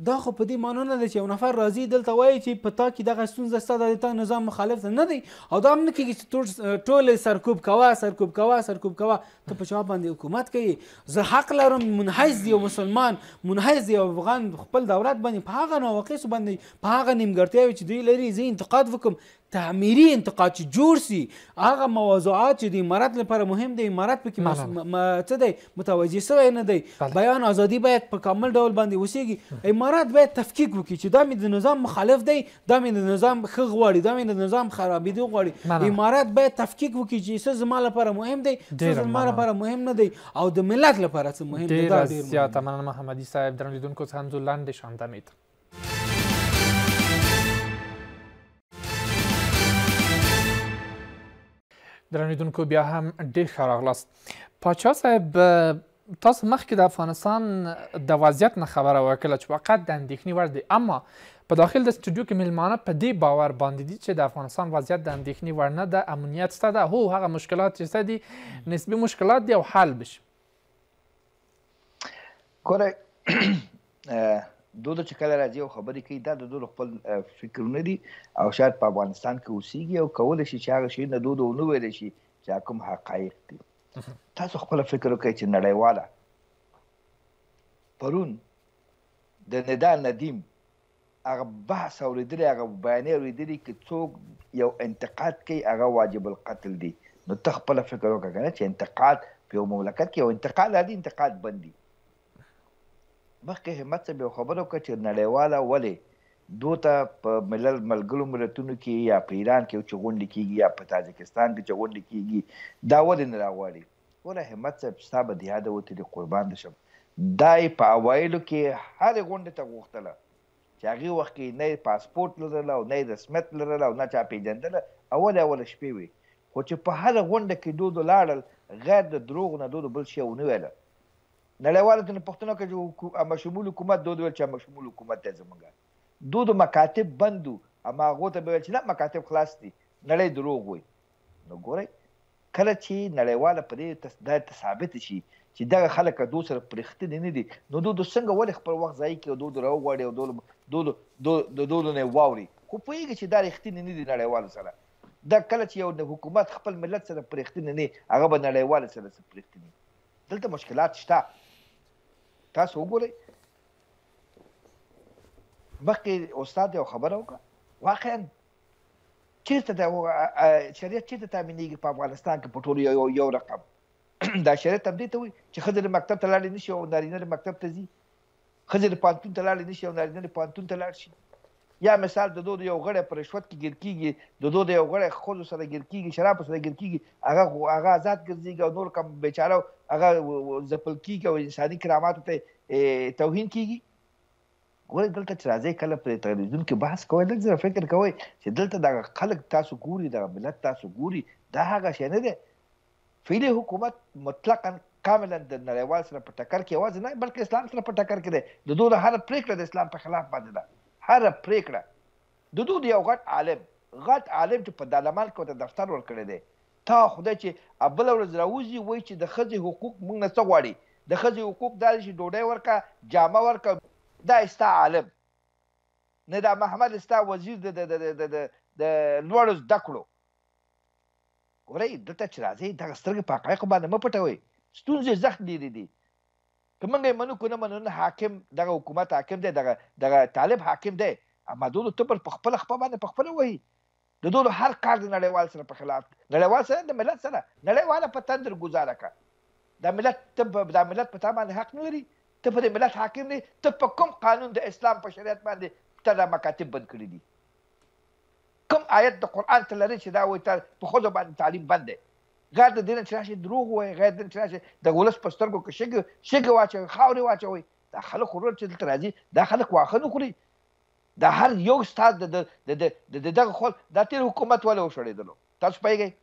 B: دا خو په دې معنی نه ده چې یو نفر راځي دلته وایي چې په تا کې دغه ستونزه ستا د تا نظام مخالف نه دی او دا هم نه کېږي چې ټول سرکوب کوه سرکوب کوه سرکوب کوه ته په چا باندې حکومت کوي زه حق لرم منحز یو مسلمان منحز یو افغان خپل دولت باندې په هغه نواقصو باندې په هغه نیمګړتیاوې چې دوی لري زه انتقاد وکم تعمیری انتقاد چې جوړ سي هغه موضوعات چې د امارات لپاره مهم دی امارات پکې څه دی متوجه سوی نه دی بیان ازادي باید په کامل ډول باندې وسیږي امارات باید تفکیک وکړي چې دا مې د نظام مخالف دی دا مې د نظام ښه غواړي دا مې د نظام خرابېدو غواړي امارات باید تفکیک وکړي چې څه زما لپاره مهم دی څه زما لپاره مهم نه دی او د ملت لپاره څه مهم دی دا ډېر
A: زیات مننه محمدي صاحب درنو لیدونکو څخه هم زه لاندې شاندامېدم درنیدونکو بیا هم ډېر ښه راغلاست پاچا صاحب تاسو مخکې د افغانستان د وضعیت نه خبره وکړه چې واقعا د اندېښنې وړ دی اما په داخل د سټوډیو کې میلمانه په دې باور باندې دي چې د افغانستان وضعیت د اندېښنې وړ نه ده امنیت شته ده هو هغه مشکلات چې شته دي نسبي مشکلات دي
C: او حل بشه ګوره دوی چې کله راځي او خبرې کوي دا د دوی خپل فکرونه دي او شاید په افغانستان کې اوسېږي او کول شي چې هغه شي نه دوی ونه ویل شي چې کوم حقایق دي تاسو خپل فکر وکړئ چې نړیواله پرون د ندا ندیم هغه بحث اوریدلی هغه بیانې اوریدلی کې څوک یو انتقاد کوي هغه واجب القتل دی نو ته خپل فکر وکړه چې انتقاد په یو مملکت کې یو انتقاد عادي انتقاد بندي مخکې همت صاحب یو خبره وکړه چې نړیواله ولې دوته په ملل ملګرو ملتونو کې یا په ایران کې چې غونډه کیږي یا په تاجکستان کې چې غونډه کیږي دا ولې نه راغوري ولا همت صاحب ستابه دی هدا وته قربان دشم دای په اوایلو کې هر غونډه ته غوښتله چې هغه وخت کې نه پاسپورت لرله او نه رسمیت لرله او نه چا پیژندل اول اول شپې وي خو چې په هر غونډه کې دوه لاړل غیر د دروغ نه دوه بل شی ونه ویل نړیوالو ته پښتنو کې جو مشمول حکومت دوه ډول چې مشمول حکومت ته زمونږه دوه د مکاتب بندو اما هغه ته به چې نه مکاتب خلاص دي نړۍ دروغ وي نو ګورئ کله چې نړیواله پرې د ثابت شي چې دغه خلک د سر پرخته نه دي نو دوی د څنګه ولې خپل وخت ځای کې دوی درو غوړي او دوی دوی دوی نه واوري خو پوهیږي چې دا رښتینی نه دي نړیواله سره دا کله چې یو د حکومت خپل ملت سره پرخته نه هغه به نړیواله سره پرخته نه دلته مشکلات شته تاسو وګورئ مخکې استاد یو خبره وکړه واقعا چیرته دا شریعت چیرته تامینېږي په افغانستان کې په ټولو یو یو رقم دا شریعت هم دې ته وایي چې ښځې مکتب ته لاړې نه شي او نارینه مکتب ته ځي ښځې پانتون ته لاړې نه شي او نارینه پانتون ته لاړ شي یا مثال د دوه یو غړی پر رشوت کې ګیر کیږي د دوه یو غړی خود سره ګیر کیږي شراب سره ګیر کیږي هغه هغه آزاد ګرځي او نور کم بیچاره هغه زپل کیږي او انساني کرامات ته توهین کیږي ګورې دلته چې راځي کله پر تلویزیون کې بحث کوي لږ زره فکر کوي چې دلته د خلک تاسو ګوري د ملت تاسو ګوري دا هغه شی نه دی فعلی حکومت مطلقاً کاملا د نړیوال سره په ټکر کې واز نه بلکې اسلام سره په ټکر کې دی د دوه هر پریکړه د اسلام په خلاف باندې ده هر پریکړه د دوی یو غټ عالم غټ عالم چې په دالمال کې ته دفتر ورکړی دی تا خدای چې ابل ورځ راوځي وای چې د خځې حقوق موږ نه څه غواړي د خځې حقوق دا چې ډوډۍ ورکا جامه ورکا دا استا عالم نه دا محمد استا وزیر د د د د د لوړو دکړو ورې دته چې راځي دا سترګې په حقایق باندې مپټوي ستونزې زخم دي دي که موږ یې منو کنه منو نه حاکم دغه حکومت حاکم دی دغه دغه طالب حاکم دی اما دولو تبر په خپل خپل باندې په خپل وایي د دولو هر کار د نړیوال سره په خلاف نړیوال سره د ملت سره نړیواله په تندر گزاره کا دا ملت ته دا ملت په تا باندې حق نه لري ته په ملت حاکم دی ته په کوم قانون د اسلام په شریعت باندې ته دا مکاتب بند کړی دي کوم آیت د قران ته لري چې دا وایي ته په خود باندې تعلیم بند دی غیر د دې نه چې راشي دروغ وایي غیر د چې راشي د ولس په سترګو کې شګ شګ واچوي خاورې واچوي دا خلک ورور چې دلته راځي دا خلک واخه نه خوري دا هر یو ستاد د د د د دغه خل د تیر حکومت ولا وشړېدلو تاسو پېږئ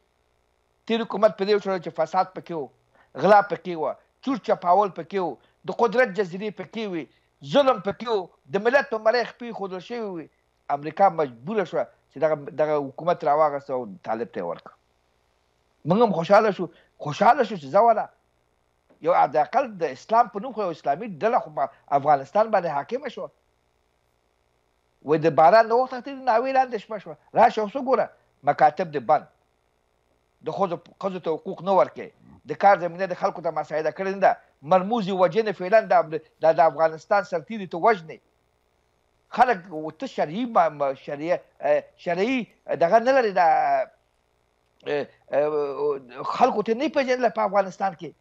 C: تیر حکومت په دې وشړل چې فساد پکې وو غلا پکې وو چور چپاول پکې وو د قدرت جزيري پکې وي ظلم پکې وو د ملت په ملای خپې خود شوی وي امریکا مجبور شو چې دغه دغه حکومت راواغسته او طالب ته ورکړه موږ هم خوشاله شو خوشاله شو چې زوړه یو حداقل د اسلام په نوم خو یو اسلامي ډله خو افغانستان باندې حاکمه شوه و د باران نه وخته تر ناوې لاندې شپه شوه راشه اوس وګوره مکاتب د بند د ښځو ښځو ته حقوق نه ورکوي د کار زمینه د خلکو ته مساعده کړې نه ده مرموز یې وژنې فعلا د افغانستان سرتیري ته وژنې خلک ته شرعي شرعي دغه نه لري د خلکو ته نه پیژندل په افغانستان کې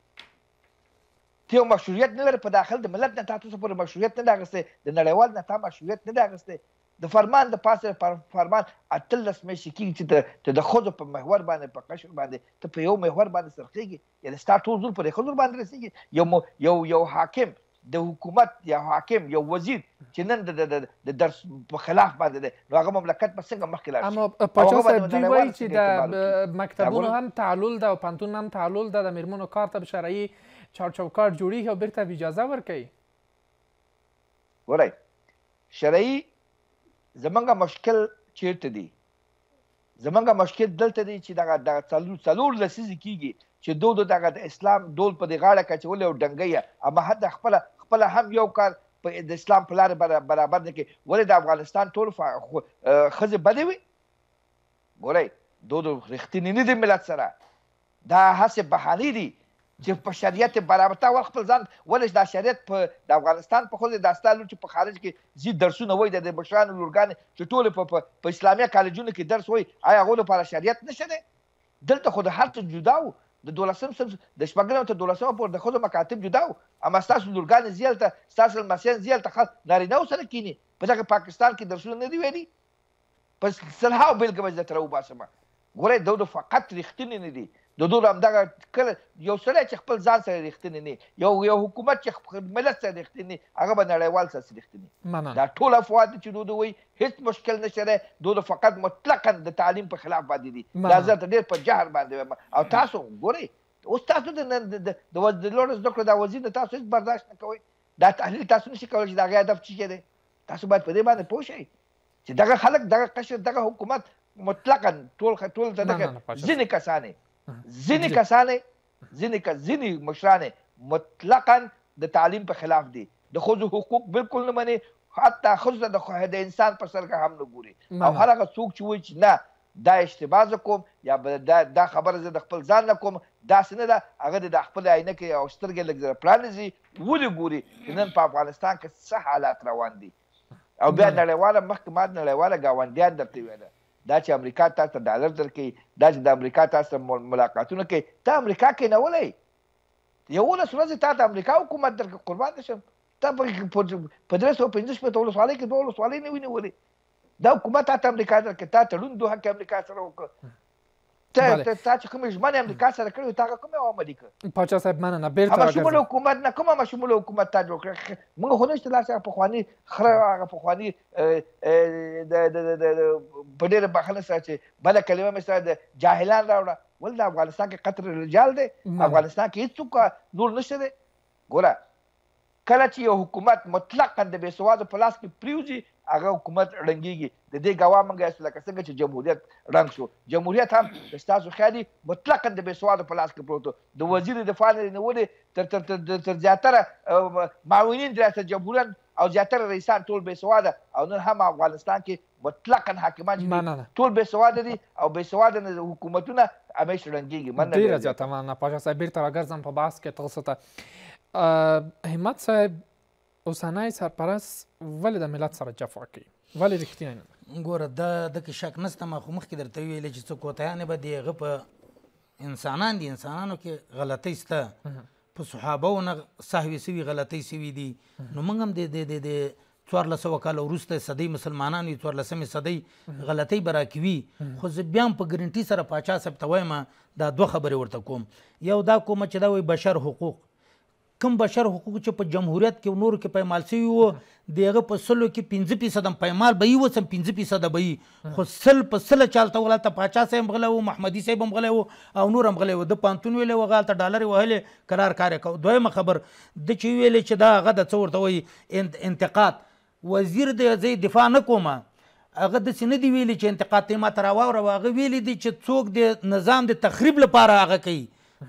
C: ته مشروعیت نه لري په داخله د ملت نه تاسو پر مشروعیت نه داغسته د نړیوال نه تا مشروعیت نه داغسته د فرمان د پاسه فرمان اتلس مې شکی چې ته د خود په محور باندې په قشر باندې ته په یو محور باندې سرخېږي یعنی ستا ټول زور پر خود باندې رسیږي یو یو یو حاکم د حکومت یا حاکم یا وزیر چې نن د درس په خلاف باندې ده نو هغه مملکت په څنګه مخکې لاړ شي اما پاچا صاحب دوی وایي چې د
A: مکتبونو هم تعلل ده او پانتون هم تعلل ده د میرمنو کار ته به شرعي چارچوکار جوړیږي او بیرته اجازه ورکوي
C: ګورئ شرعي زمونږ مشکل چیرته دی زمونږ مشکل دلته دی چې دغه د څلور څلور لسیز کیږي چې دوه دغه د اسلام دول په دی غاړه کچول او ډنګیا اما حد خپل خپل هم یو کار په د اسلام په لار برابر نه کې ولې د افغانستان ټول خزه بده وي ګورئ دوه رښتینی نه دي ملت سره دا هڅه بهاني دي چې په شریعت برابرتا ور خپل ځان ولې دا شریعت په د افغانستان په خوله داستانو چې په خارج کې زی درسونه وای د بشران لورګان چې ټول په په اسلامي کالجونو کې درس وای آیا غوړو لپاره شریعت نشته دلته خو د هر څه جدا وو د 12 سم د شپږم ته 12 پور د خود مکاتب جدا او اما تاسو دلګان زیلته تاسو المسیان زیلته خاص نارینه سره کینی په دغه پاکستان کې درسونه نه دی ویلي پس سلهاو بلګه وځه تر وباسمه ګوره دو فقط رښتینی نه دی د دوه همدغه کله یو سړی چې خپل ځان سره رښتینی نه یو یو حکومت چې ملت سره رښتینی نه هغه به نړیوال سره رښتینی دا ټول افواد چې دوی وي هیڅ مشکل نشته ده دوی فقط مطلقا د تعلیم په خلاف باندې دي دا زه ډیر په جهر باندې او تاسو ګورئ اوس تاسو د د لورنس دکړه دا وزیر تاسو هیڅ برداشت نه کوئ دا تحلیل تاسو نشئ کولای چې دا غي هدف چی دی تاسو باید په دې باندې پوه شئ چې دغه خلک دغه قشر دغه حکومت مطلقاً ټول ټول دغه ځینې کسانې ځینې کسانې ځینې ځینې مشرانې مطلقاً د تعلیم په خلاف دي د خوځو حقوق بالکل نه مني حتی خوځه د خو د انسان پر سر هم نه ګوري او هر هغه څوک چې وایي چې نه دا اشتباز کوم یا دا دا خبره زه د خپل ځان نه کوم دا سینه ده هغه د خپل عینه کې او سترګې لګځر پلانځي ولې ګوري نن په افغانستان کې څه حالات روان دي او بیا نړیواله محکمه نړیواله گاونډیان درته ویل دا چې امریکا تاسو ته ډالر درکې دا چې د امریکا تاسو ته ملاقاتونه کوي ته امریکا کې نه ولې یو لس ورځې تا ته امریکا حکومت درک قربان شم تا په په درې سو پنځه شپږ ټول سوالې کې ټول سوالې نه ویني ولې دا حکومت ته امریکا درکې تا تړون دوه کې امریکا سره وکړه Te, te, që këmë ishë manë e më në kasë, dhe kërë u taka këmë e o më dikë. Po që
A: asaj manë në belë të agazë. Ama shumë le
C: hukumat, në këmë ama shumë le hukumat të gjokë. Më në hënështë të lasë aga pëkhuani, khrë aga pëkhuani, bënirë bëkhënë së që bëllë kalima me së dhe jahilan raura. Vëllë Afganistan ke katër rëgjal dhe, Afganistan ke i cuka, nur nështë dhe. Gora, کله چې یو حکومت مطلق د بیسوادو په لاس کې پریوزي هغه حکومت ړنګيږي د دې گواه مونږه اسو لکه څنګه چې جمهوریت رنګ شو جمهوریت هم ستاسو خیالي مطلق د بیسوادو په لاس کې پروت د وزیر دفاع نه نیولې تر تر تر تر زیاتره معاونین درته جمهوریت او زیاتره رئیسان ټول بیسواده او نن هم افغانستان کې مطلق حاکمان ټول بیسواده دي او بیسواده حکومتونه همیشه رنګيږي مننه ډیره
A: زیاته مننه پاشا صاحب بیرته راګرځم په باس کې تاسو ته همت صاحب اوسنۍ
D: سرپرست ولې د ملت سره جفا کوي ولې رښتینی نه ګوره دا د کې شک نسته ما خو مخکې درته ویلې چې څوک وتیانې به د هغه په انسانان دي انسانانو کې غلطۍ شته په صحابو نه سهوي سوي غلطۍ سوي دي نو موږ هم د د د څوارلس وکاله وروسته صدې مسلمانانو څوارلسمې صدې غلطۍ به راکوي خو زه بیا هم په ګرنټي سره پاچا صاحب ته وایم دا دوه خبرې ورته کوم یو دا کومه چې دا وایي بشر حقوق کم بشر حقوق چې په جمهوریت کې نور کې پیمال شوی وو دغه په سلو کې پنځه فیصد پیمال به یې وسم پنځه فیصد به یې خو سل په سله چالته ولاته پاچا صاحب غلی وو محمدي صاحب هم غلی وو او نور هم غلی وو د پانتون ویلې وو غلته ډالر وهلې قرار کار یې دویمه خبر د چې ویلې چې دا هغه د څه ورته وایي انتقاد وزیر د زه دفاع نه کومه هغه د سینه دی ویلي چې انتقاد ته ما تراوه او هغه ویلي دی چې څوک د نظام د تخریب لپاره هغه کوي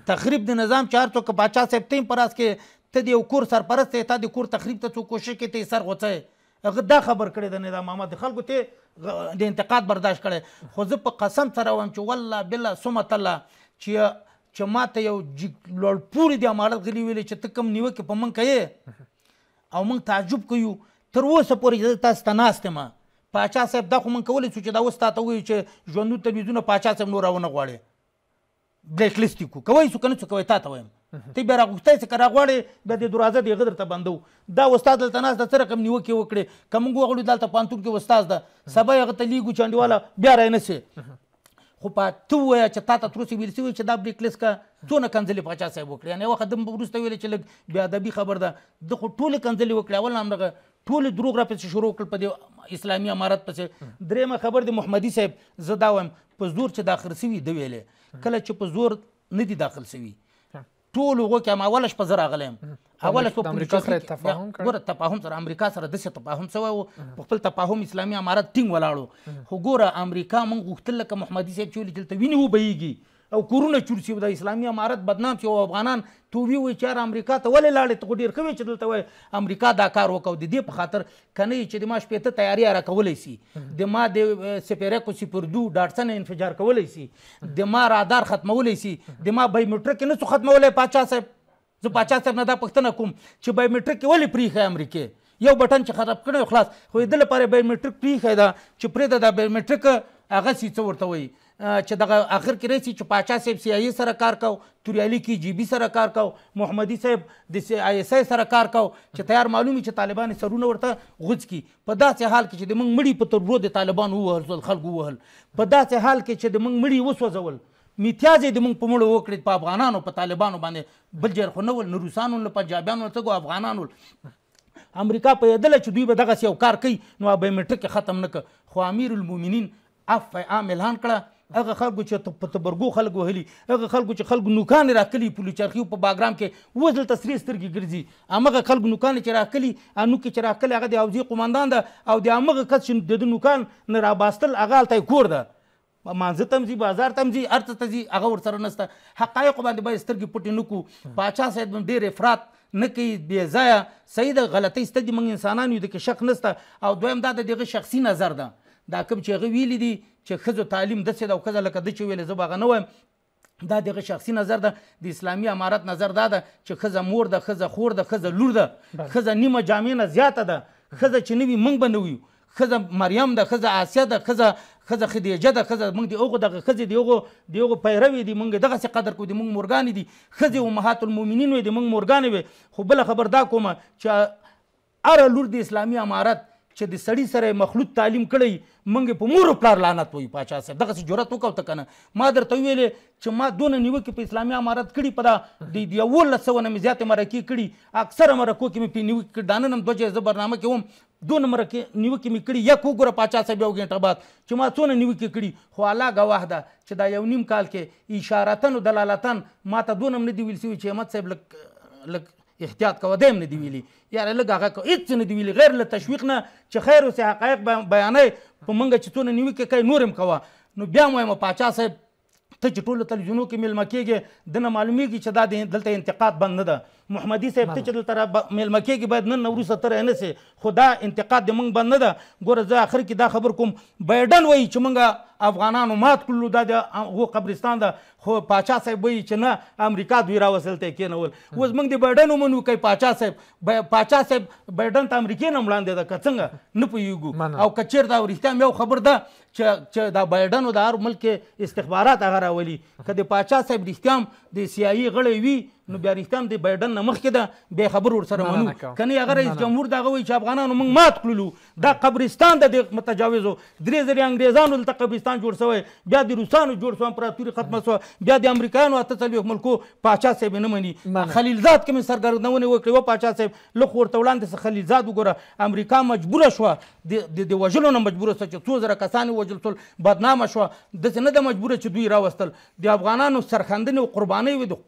D: تخریب د نظام چې هر څوک بادشاه صاحب تیم پراس کې ته د یو کور سرپرست ته د کور تخریب ته څوک کوشش کوي ته سر غوڅه هغه دا خبر کړی د نظام محمد خلکو ته د انتقاد برداشت کړي خو زه په قسم سره وایم چې والله بالله ثم الله چې چې ماته یو لوړ پوری د امارت غلی ویل چې ته کم نیوکه په من کوي او موږ تعجب کوو تر اوسه پورې تاسو ته ناست ما پاچا صاحب دا خو من کولی چې دا اوس تاسو وایي چې ژوندو تلویزیون پاچا صاحب نور راونه غواړي بلیک لیست کو کوي څو کنه څو کوي تا ته وایم ته بیا راغوښتای چې کرا غواړې بیا د دروازه دی غدر ته بندو دا استاد دلته ناس د سره کم نیوکه وکړي کوم غوړو دلته پانتون کې استاد ده سبا یې غته لیګو چاندواله بیا راي نه سي خو په تو وای چې تا ته تروسي ویل سوی چې دا بریک لیس کا څونه کنځلې پچا صاحب وکړي یعنی وخت دم ورسته ویل چې لګ بیا ادبي خبر ده د خو ټوله کنځلې وکړي اول نام دغه ټول دروغ را پسې شروع کړ په اسلامي امارت پسې درېمه خبر د محمدي صاحب زدا وایم په زور چې داخل سوي د ویلې کله چې په زور نه دي داخل سوي ټول وګو کې ما اولش په زر اغلم اولش په امریکا سره تفاهم کړ ګوره تفاهم سره امریکا سره دسه تفاهم سوی او په خپل تفاهم اسلامي امارت ټینګ ولاړو خو ګوره امریکا مونږ غوښتل لکه محمدي صاحب چې ویل دلته ویني وبېږي او کورونه چور شي د اسلامي امارت بدنام شي او افغانان توبې وي چې امریکا ته ولې لاړې ته خو ډېر ښه وې چې دلته وای امریکا دا کار وکړو د دې په خاطر کنه چې د ما شپېته تیاری را کولی سي د ما د سپیرکو سپردو ډاټسن انفجار کولی سي د ما رادار ختمولی سي د ما بایومټرک نه څه ختمولی پاچا صاحب زه پاچا صاحب نه دا پوښتنه کوم چې بایومټرک ولې پریښی امریکې یو بټن چې خراب کړی خلاص خو د لپاره بایومټرک پریښی ده چې پرېږده دا بایومټرک هغه سي څه ورته وایي چې دغه اخر کې رسی چې پاچا صاحب سی آی سره کار کو توریالی کی جی بی سره کار کو محمدي صاحب د سی آی اس سره کار کو چې تیار معلومی چې طالبان سرونه ورته غوځ کی په داسې حال کې چې د منګ مړي په ترورو د طالبان ووهل خلکو ووهل په داسې حال کې چې د منګ مړي وسوځول میتیاز د موږ په مړو وکړې په افغانانو په طالبانو باندې بل جر خو نه ول نه روسانو نه پنجابیانو نه څه افغانانو امریکا په یدل چې دوی به دغه یو کار کوي نو به میټر کې ختم نه ک خو امیر المؤمنین اف عام اعلان کړه هغه خلکو چې په تبرګو خلک وهلي هغه خلکو چې خلکو نوکان راکلي په لوچرخي په باګرام کې وزل تسری سترګې ګرځي هغه خلکو نوکان چې راکلي انو کې چې راکلي هغه د اوځي قومندان ده او د هغه کس چې د نوکان نه راباستل هغه تای کور ده مانځه تم زی بازار تم زی ارته ته زی هغه ور سره نسته حقایق باندې به سترګې پټې نکو پاچا صاحب ډېر افراط نه کوي بې ځایه صحیح ده غلطۍ سته دي موږ انسانان یو د کې شک نسته او دویم دا د دغه شخصي نظر ده دا کوم چې هغه ویلي دي چې ښځو تعلیم داسې ده او ښځه لکه ده چې ویلې زه به هغه نه وایم دا دغه شخصي نظر ده د اسلامي امارت نظر دا ده چې ښځه مور ده ښځه خور ده ښځه لور ده ښځه نیمه جامې نه زیاته ده ښځه چې نه وي موږ به نه ویو ښځه مریم ده ښځه آسیه ده ښځه ښځه خدیجه ده ښځه موږ د هغو دغه ښځې د هغو د هغو پیروي دي موږ دغسې قدر کوو د موږ مورګانې دي ښځې امهات المؤمنین وې د موږ مورګانې وې خو بله خبر دا کومه چې هره لور د اسلامي امارت چې د سړی سره مخلوط تعلیم کړی منګ په مور پلار لعنت وي پاچا صاحب دغه څه جرأت وکاو ته کنه ما درته ویلې چې ما دون نیوکې په اسلامي امارت کړي په دا د یول لسو نه زیات مرکی کړي اکثر مرکو کې مې په نیوکې داننم دوجې ز برنامه کې وم دون مرکه نیوکې مې کړي یا کوګره پاچا صاحب یو غټه بات چې ما څونه نیوکې کړي خو الله گواه ده چې دا یو نیم کال کې اشارتن او دلالتن ما ته دونم نه دی ویل سوي چې احمد صاحب لک لک احتیاط کوه دیم نه دی ویلي یاره لږ هغه کو هیڅ نه دی ویلي غیر له تشویق نه چې خیر اوسې حقایق بیانوي په موږ چې څونه نیوکې کوي نور هم کوه نو بیا هم وایم پاچا صاحب ته چې ټولو تلویزیونو کې میلمه کېږې دنه معلومیږي چې دا دلته انتقاد بند نه ده محمدي صاحب ته چې دلته میلمه کېږي باید نن نه وروسته ته رانهسې خو دا انتقاد د موږ بند نه ده ګوره زه آخر کې دا خبر کوم بایډن وایي چې موږ افغانانو مات کړلو دا د هغو قبرستان ده خو پاچا صاحب وایي چې نه امریکا دوی راوسل ته یې کېنول اوس موږ د بایډن ومنو کوي پاچا صاحب پاچا صاحب بایډن ته امریکې نه هم وړاندې ده که څنګه نه پوهېږو او که چېرته رښتیا یو خبر ده چې چې دا بایډن او د هر ملک استخبارات هغه راولي که د پاچا صاحب رښتیا د سیایي غړی وي نو بیا رښتیا د بایدن نه مخکې ده بیا خبر ورسره منو کنه هغه رئیس جمهور دغه وایي چې افغانانو موږ مات کړلو دا قبرستان د دې متجاوزو درې زره انګریزانو دلته قبرستان جوړ شوی بیا د روسانو جوړ شو امپراتوري ختمه شوه بیا د امریکایانو اته څلوېښت ملکو پاچا صاحب نه مني خلیلزاد کې مې سرګردنونې وکړې و پاچا صاحب لږ ورته وړاندې څه خلیلزاد وګوره امریکا مجبوره شوه د وژلو نه مجبوره شوه چې څو زره کسان ووژل شول بدنامه شوه داسې نه ده مجبوره چې دوی راوستل د افغانانو سرخندنې او قربان قربانۍ وي د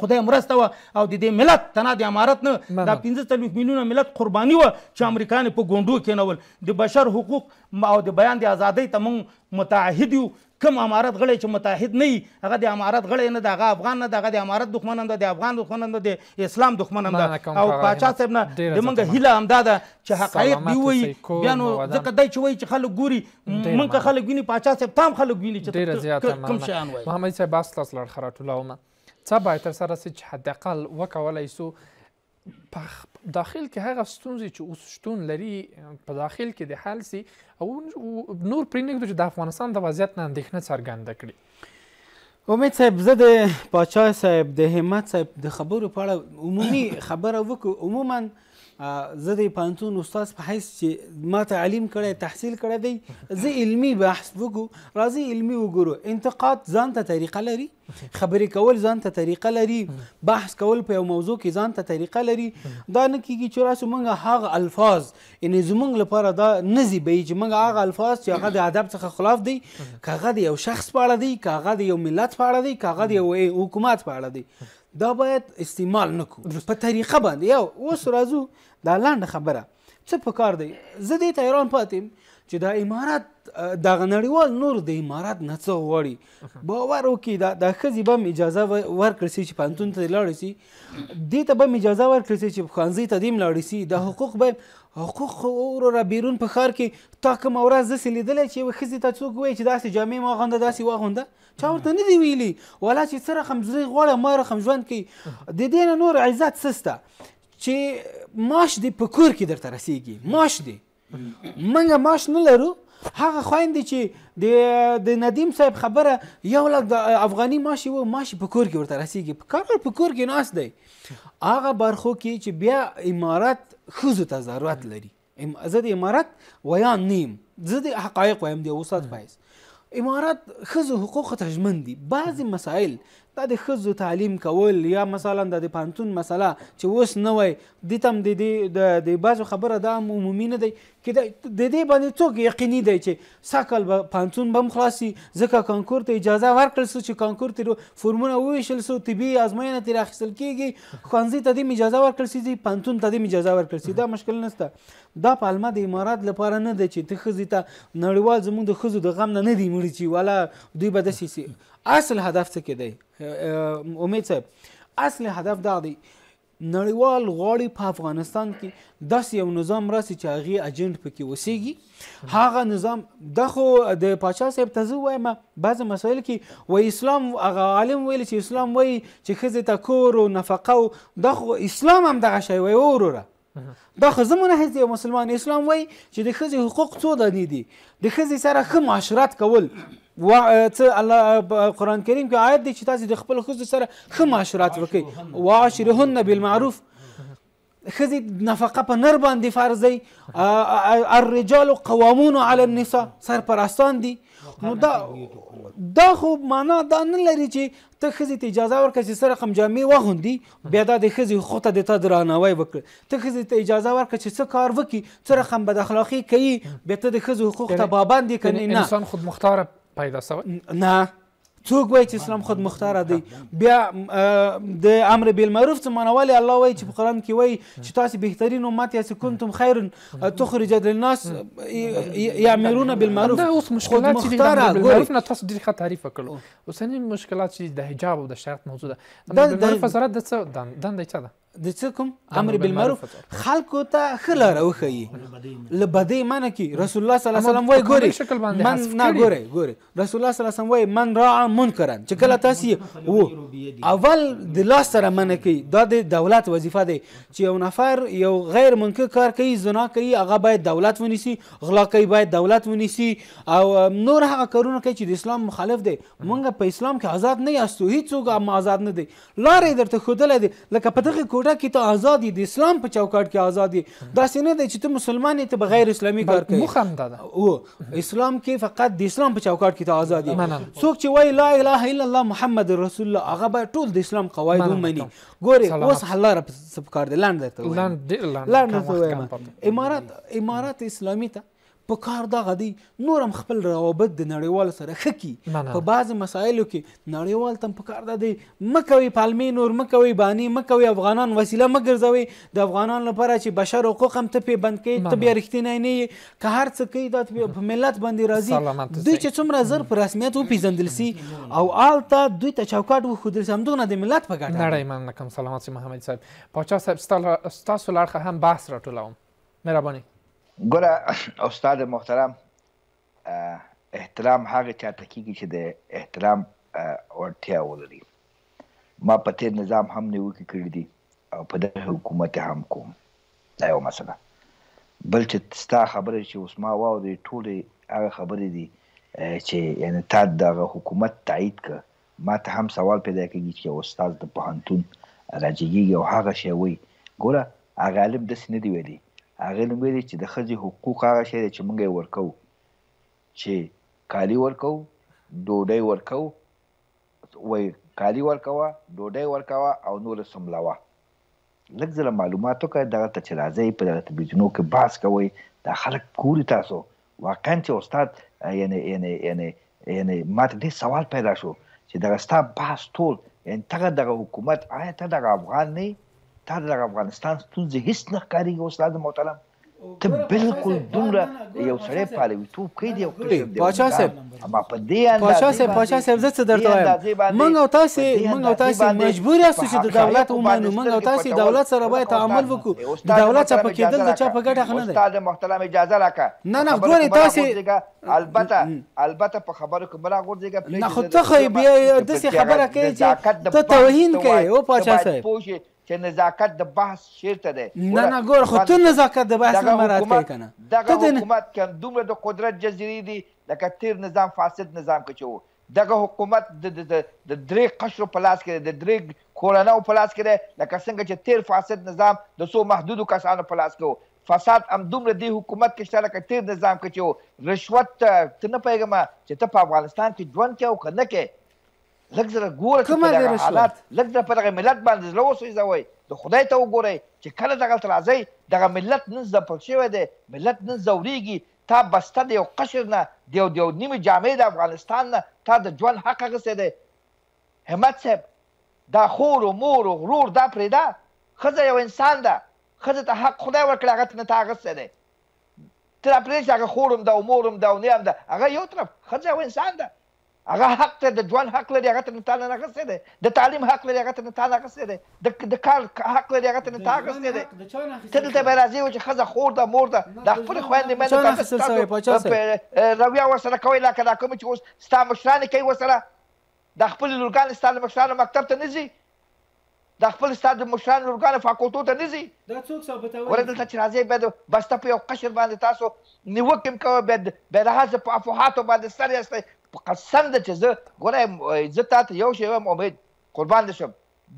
D: خدای مرسته وه او د دې ملت تنها د امارت نه دا پنځه څلوېښت میلیونه ملت قرباني وه چې امریکایان په ګونډو کېنول د بشر حقوق او د بیان د ازادۍ ته موږ متعهد یو کم امارت غړی چې متحد نه وي هغه د امارت غړی نه د هغه افغان نه د هغه د امارت دښمن هم ده د افغان دښمن هم ده د اسلام دښمن هم ده او پاچا صاحب نه زموږ هیله همدا ده چې حقایق دی وایي بیا نو ځکه دی چې وایي چې خلک ګوري موږ که خلک ویني پاچا صاحب تام
A: خلک ویني چې کم شیان وایي محمد صاحب بس تاسو لړ خراټولومه څه باید تر سره سي چې حداقل وکولای سو په داخل کې هغه ستونزې چې اوس شتون لري په داخل کې د حل سي او نور پرینګ د افغانستان د وضعیت
B: نه اندېښنه څرګنده کړي امید صاحب زه د پاچا صاحب د همت صاحب د خبرو په اړه عمومي خبره وکړو عموما زه د پانتون استاد په حیث چې ما تعلیم کړی تحصیل کړی دی زه علمی بحث وکړو راځي علمی وګورو انتقاد ځان ته طریقه لري خبرې کول ځان ته طریقه لري بحث کول په یو موضوع کې ځان ته طریقه لري دا نه کیږي چې راسو موږ هغه الفاظ یعنې زموږ لپاره دا نه ځي به چې موږ هغه الفاظ چې هغه د ادب څخه خلاف دی که هغه د یو شخص په اړه دی که هغه د یو ملت په اړه دی که هغه د یو حکومت په اړه دی دا باید استعمال نکړو په طریقه باندې یو اوس راځو دا لاندې خبره څه په کار دی زه دې ته حیران پاتم چې دا امارات دغه نړیوال نور د امارات نه څه غواړي باور وکړي دا د ښځې به م اجازه ورکړی سي چې پوهنتون ته لاړ سي دې ته به م اجازه ورکړی سي چې ښوونځي ته دې م لاړ سي د حقوق به حقوق اور را بیرون په خار کې تا کوم ورځ داسې لیدلی چې یوه ښځې ته څوک وایي چې داسې جامې مه واغونده داسې واغونده چا ورته نه دي ویلي والا چې څه رقم زړه غواړه ما رقم ژوند کوي د دې نه نور عزت څه شته چې ماش دی په کور کې درته رسیږي ماش دی منګه ماش نه لرو هغه خويندې چې د د ندیم صاحب خبره یو لک د افغاني ماشي و ماشي په کور کې ورته رسیږي په کار په کور کې ناس دی هغه برخو کې چې بیا امارات خزو ته ضرورت لري زه د امارات ویان نیم زه د حقایق وایم دی استاد فایز امارات خزو حقوق ته ژمن دي بعضی مسائل دا د ښځو تعلیم کول یا مثلا د پانتون مسله چې اوس نه وای د تم د د د بازو خبره دا عمومي نه دی کې د دې باندې څوک یقیني دی چې ساکل به پانتون بم خلاصي ځکه کانکور ته اجازه ورکړل سو چې کانکور تیر فورمونه وویشل سو طبي ازموینه تیر اخیستل کیږي خوانځي ته د اجازه ورکړل سي پانتون ته د اجازه ورکړل سي دا مشکل نشته دا پالمه د امارات لپاره نه ده چې ته ښځې ته نړیوال زموږ د ښځو د غم نه نه دي مړي چې والا دوی به داسې اصل هدف څه کې دی امید صاحب اصل هدف دا دی نړیوال غواړي په افغانستان کې داس یو نظام راسي چې هغه اجنډ پکې وسیږي هغه نظام د خو د پاچا صاحب ته زه وایم بعض مسایل کې و اسلام هغه عالم ویل چې اسلام وایي چې ښځې ته کور او نفقه او د خو اسلام هم دغه شی وایي وروره دا خو زمونږ هیڅ یو مسلمان اسلام وای چې د ښځې حقوق څو دانی دي د ښځې سره ښه معاشرت کول و څه الله قران کریم کې آیت دی چې تاسو د خپل ښځو سره ښه معاشرت وکړئ وعاشرهن بالمعروف ښځې نفقه په نر باندې فرض دی الرجال قوامون علی النساء سرپرستان دي نو دا دا خو معنا دا نه لري چې ته خزي ته اجازه ورکړې چې سره رقم جامې واغوندي بیا دا د خزي خو ته د تا درناوی وکړي ته خزي ته اجازه ورکړې چې څه کار وکړي څه رقم بد اخلاقی کوي بیا ته د خزي حقوق ته پابند دي کنه نه انسان خود مختار پیدا سوی نه څوک وایي چې اسلام خود مختار دی بیا د امر بالمعروف څه مانوالي الله وایي چې په قران کې وایي چې تاسو بهترین امت یاست کنتم خیر تخرج للناس یامرون بالمعروف دا اوس مشکلات چې د بالمعروف
A: نه تاسو ډیر ښه تعریف وکړو اوسنی مشکلات چې د حجاب او د شرط موضوع ده د وزارت د
B: څه دنده څه ده د څه کوم امر بالمعروف خلکو ته خلاره وخی
D: له
B: بدی معنی کې رسول الله صلی الله علیه وسلم وای ګوري من نه ګوري ګوري رسول الله صلی الله علیه وسلم وای من را منکرن چې کله تاسو وو اول د لاس سره معنی کې دا د دولت وظیفه دی چې یو نفر یو غیر منکر کار کوي زنا کوي هغه باید دولت ونیسي غلا کوي باید دولت ونیسي او نور هغه کارونه کوي چې د اسلام مخالف دی مونږ په اسلام کې آزاد نه یاستو هیڅوک آزاد نه دی لارې درته خودلې دي لکه په دغه ډوډه کې ته آزادي د اسلام په چوکاټ کې آزادي داسې نه دی چې ته مسلمان ته بغیر اسلامي کار کوي مخ هم ده او اسلام کې فقط د اسلام په چوکاټ کې ته آزادي څوک چې وای لا اله الا الله محمد رسول الله هغه به ټول د اسلام قواعد ومني ګوره اوس الله رب سب کار دی لاندې ته لاندې لاندې امارات امارات اسلامي ته په کار دغه دی نور هم خپل روابط د نړیوال سره ښه کړي په بعضې مسایلو کې نړیوال ته هم په کار دا دی مه کوئ پالمې نور مه کوئ بانې مه کوئ افغانان وسیله مه ګرځوئ د افغانانو لپاره چې بشر حقوق هم ته پیبند کوي ته بیا رښتینی نه یې که هر څه کوي دا په ملت باندې راځي دوی چې څومره زر په رسمیت وپېژندل سي او هلته دوی ته چوکاټ وښودل سي همدومره د ملت په ګټه
A: نړۍ مننه کوم سلامات محمد صاحب پاچا صاحب ستاسو له اړخه هم بحث راټولوم مهرباني
C: ګوره استاد محترم احترام هغه چاته کیږي چې د احترام ورتیا ولري ما په تیر نظام هم نیوکې کړې دي او په دغه حکومت هم کوم دا یو مسله بل چې ستا خبره چې اوس ما واورې ټولې هغه خبرې دي چې یعنی تا دغه حکومت تایید ک ما ته هم سوال پیدا کیږي چې استاد د پوهنتون راځيږي او هغه شی وي ګوره هغه عالم د سندې ویلي هغه لومړی دی چې د ښځې حقوق هغه شی دی چې موږ یې ورکو چې کالي ورکو ډوډۍ ورکو وای کالي ورکوه ډوډۍ ورکوه او نور سملوه لږ ځله معلوماتو کې دغه ته چلازې په دغه تلویزیونو کې باس کوي دا خلک ګوري تاسو واقعا چې استاد یعنی یعنی یعنی یعنی ماته دې سوال پیدا شو چې دغه ستا باس ټول ان تاګه دغه حکومت آیا ته دغه افغان نه تا د افغانستان ستونزې هیڅ نه ښکاریږي استاد محترم ته بالکل دومره یو سړی پالوي تو کې دی او پاچا صاحب اما په دې انداز پاچا صاحب پاچا صاحب زه څه درته وایم موږ او تاسو موږ او تاسو مجبور یاست چې د دولت
B: ومنو موږ او تاسو دولت سره باید تعامل وکړو د دولت څخه کېدل د چا په ګټه خنه ده استاد
C: محترم اجازه راکړه نه نه ګوري تاسو البته البته په خبرو کې مرا ګورځيګه نه خو ته خو بیا د خبره کوي چې
B: ته توهین کوي او پاچا
C: صاحب چې نزاکت د بحث چیرته دی نه نه ګور خو ته نزاکت د بحث نه مراد کوي کنه دغه حکومت کم دومره د قدرت جزیری دی لکه تیر نظام فاسد نظام کې چې دغه حکومت د درې قشرو په لاس کې د درې کورنۍ په لاس کې لکه څنګه چې تیر فاسد نظام د سو محدودو کسانو په لاس کې فساد هم دومره دی حکومت کې شته لکه تیر نظام کې چې رشوت ته نه پیغمه چې ته په افغانستان کې ژوند کې او کنه کې لږ زره ګوره چې په دغه حالات لږ زره په دغه ملت باندې زړه وسوځوئ د خدای ته وګورئ چې کله دغلته راځئ دغه ملت نن ځپل شوی دی ملت نن ځورېږي تا بسته د یو قشر نه د یو د یو نیمې جامې د افغانستان نه تا د ژوند حق اخیستی دی همت صاحب دا خور و مور و غرور دا پرېږده ښځه یو انسان ده ښځه ته حق خدای ورکړی هغه نه تا اخیستی دی ته دا پرېږدي چې هغه خور هم ده او مور هم ده او نې هم ده هغه یو طرف ښځه یو انسان ده هغه حق ته د ژوند حق لري هغه ته نه تعالی نه غسه ده د تعلیم حق لري هغه ته نه تعالی غسه ده د د کار حق لري هغه ته نه تعالی غسه ده
B: ته
C: دلته به راځي او چې خزه خور ده مور ده د خپل خويندې مې نه تاسو رویا ورسره کوي لکه دا کوم چې اوس ستا مشران کوي ورسره د خپل لورګان ستا مشران مکتب ته نه ځي د خپل استاد مشران ورګانه فاکولټو ته نه ځي دا څوک ثابتوي ورته چې راځي به بس ته په یو قشر باندې تاسو نیوکم کوي به به راځي په افوحاتو باندې سره یاست په قسم ده چې زه ګوره زه تا ته یو شی وایم امید قربان دې شم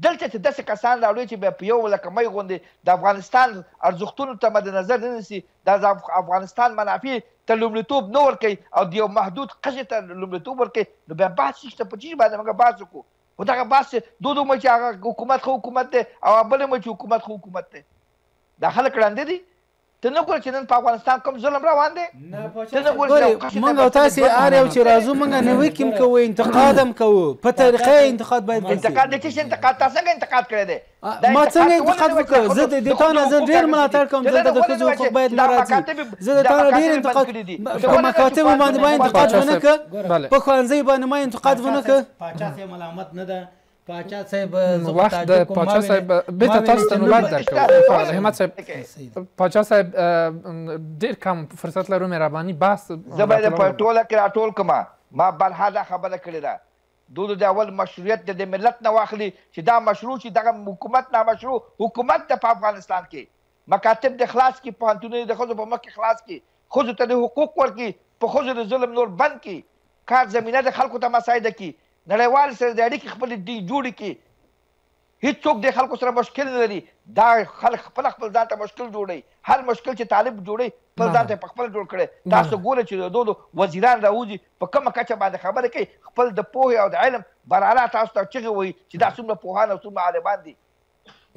C: دلته ته داسې کسان راوړي چې بیا په یو لکه مۍ غوندې د افغانستان ارزښتونو ته مد نظر نه نیسي دا د افغانستان منافع ته لومړیتوب نه ورکوي او د یو محدود قشې ته لومړیتوب ورکوي نو بیا بحث شته په چی باندې موږ بحث وکړو خو دغه بحث دو دو مچ هغه حکومت خو حکومت دی او بل مچ حکومت خو حکومت دی دا خلک ړندې دي ته نه ګورې چې نن په افغانستان کوم ظلم روان دی ته نه ګورې موږ او تاسې هر یو چې راځو موږ نه وکیم کوو انتقاد
B: هم کوو په طریقه انتقاد باید انتقاد
C: د څه انتقاد تاسو څنګه انتقاد کړی دی
A: ما څنګه انتقاد وکړ زه د تا نه زه ډېر ملاتړ کوم زه د ښځو حقوق باید نه
B: راځي زه د تا نه ډېر انتقاد په مکاتبو باندې باید انتقاد ونه کړ په ښوونځي باندې ما انتقاد ونه کړ
D: پاچا ملامت نه ده پاچا صاحب وخت د پاچا صاحب بیت تاسو ته نوبت درکو رحمت صاحب
A: پاچا صاحب ډیر کم فرصت لرو مې رباني بس زبر د پټوله
C: کرا ټول کما ما بل هدا خبره کړی دا دود د اول مشروعیت د ملت نه واخلي چې دا مشروع چې دغه حکومت نه مشروع حکومت ته په افغانستان کې مکاتب د خلاص کې پانتونه د خود په مکه خلاص کې خود ته حقوق ورکړي په خود د ظلم نور بند کې کار زمينه د خلکو ته مساعده کې نړیوال سره د اړیکې خپل دی جوړې کی هیڅوک د خلکو سره مشکل نه لري دا خلک خپل خپل ځان ته مشکل جوړي هر مشکل چې طالب جوړي پر ځان ته خپل جوړ کړي تاسو ګوره چې د دوه وزیران راوځي په کومه کچه باندې خبره کوي خپل د پوهې او د علم براله تاسو ته چغه وي چې دا څومره پوهان او څومره عالمان دي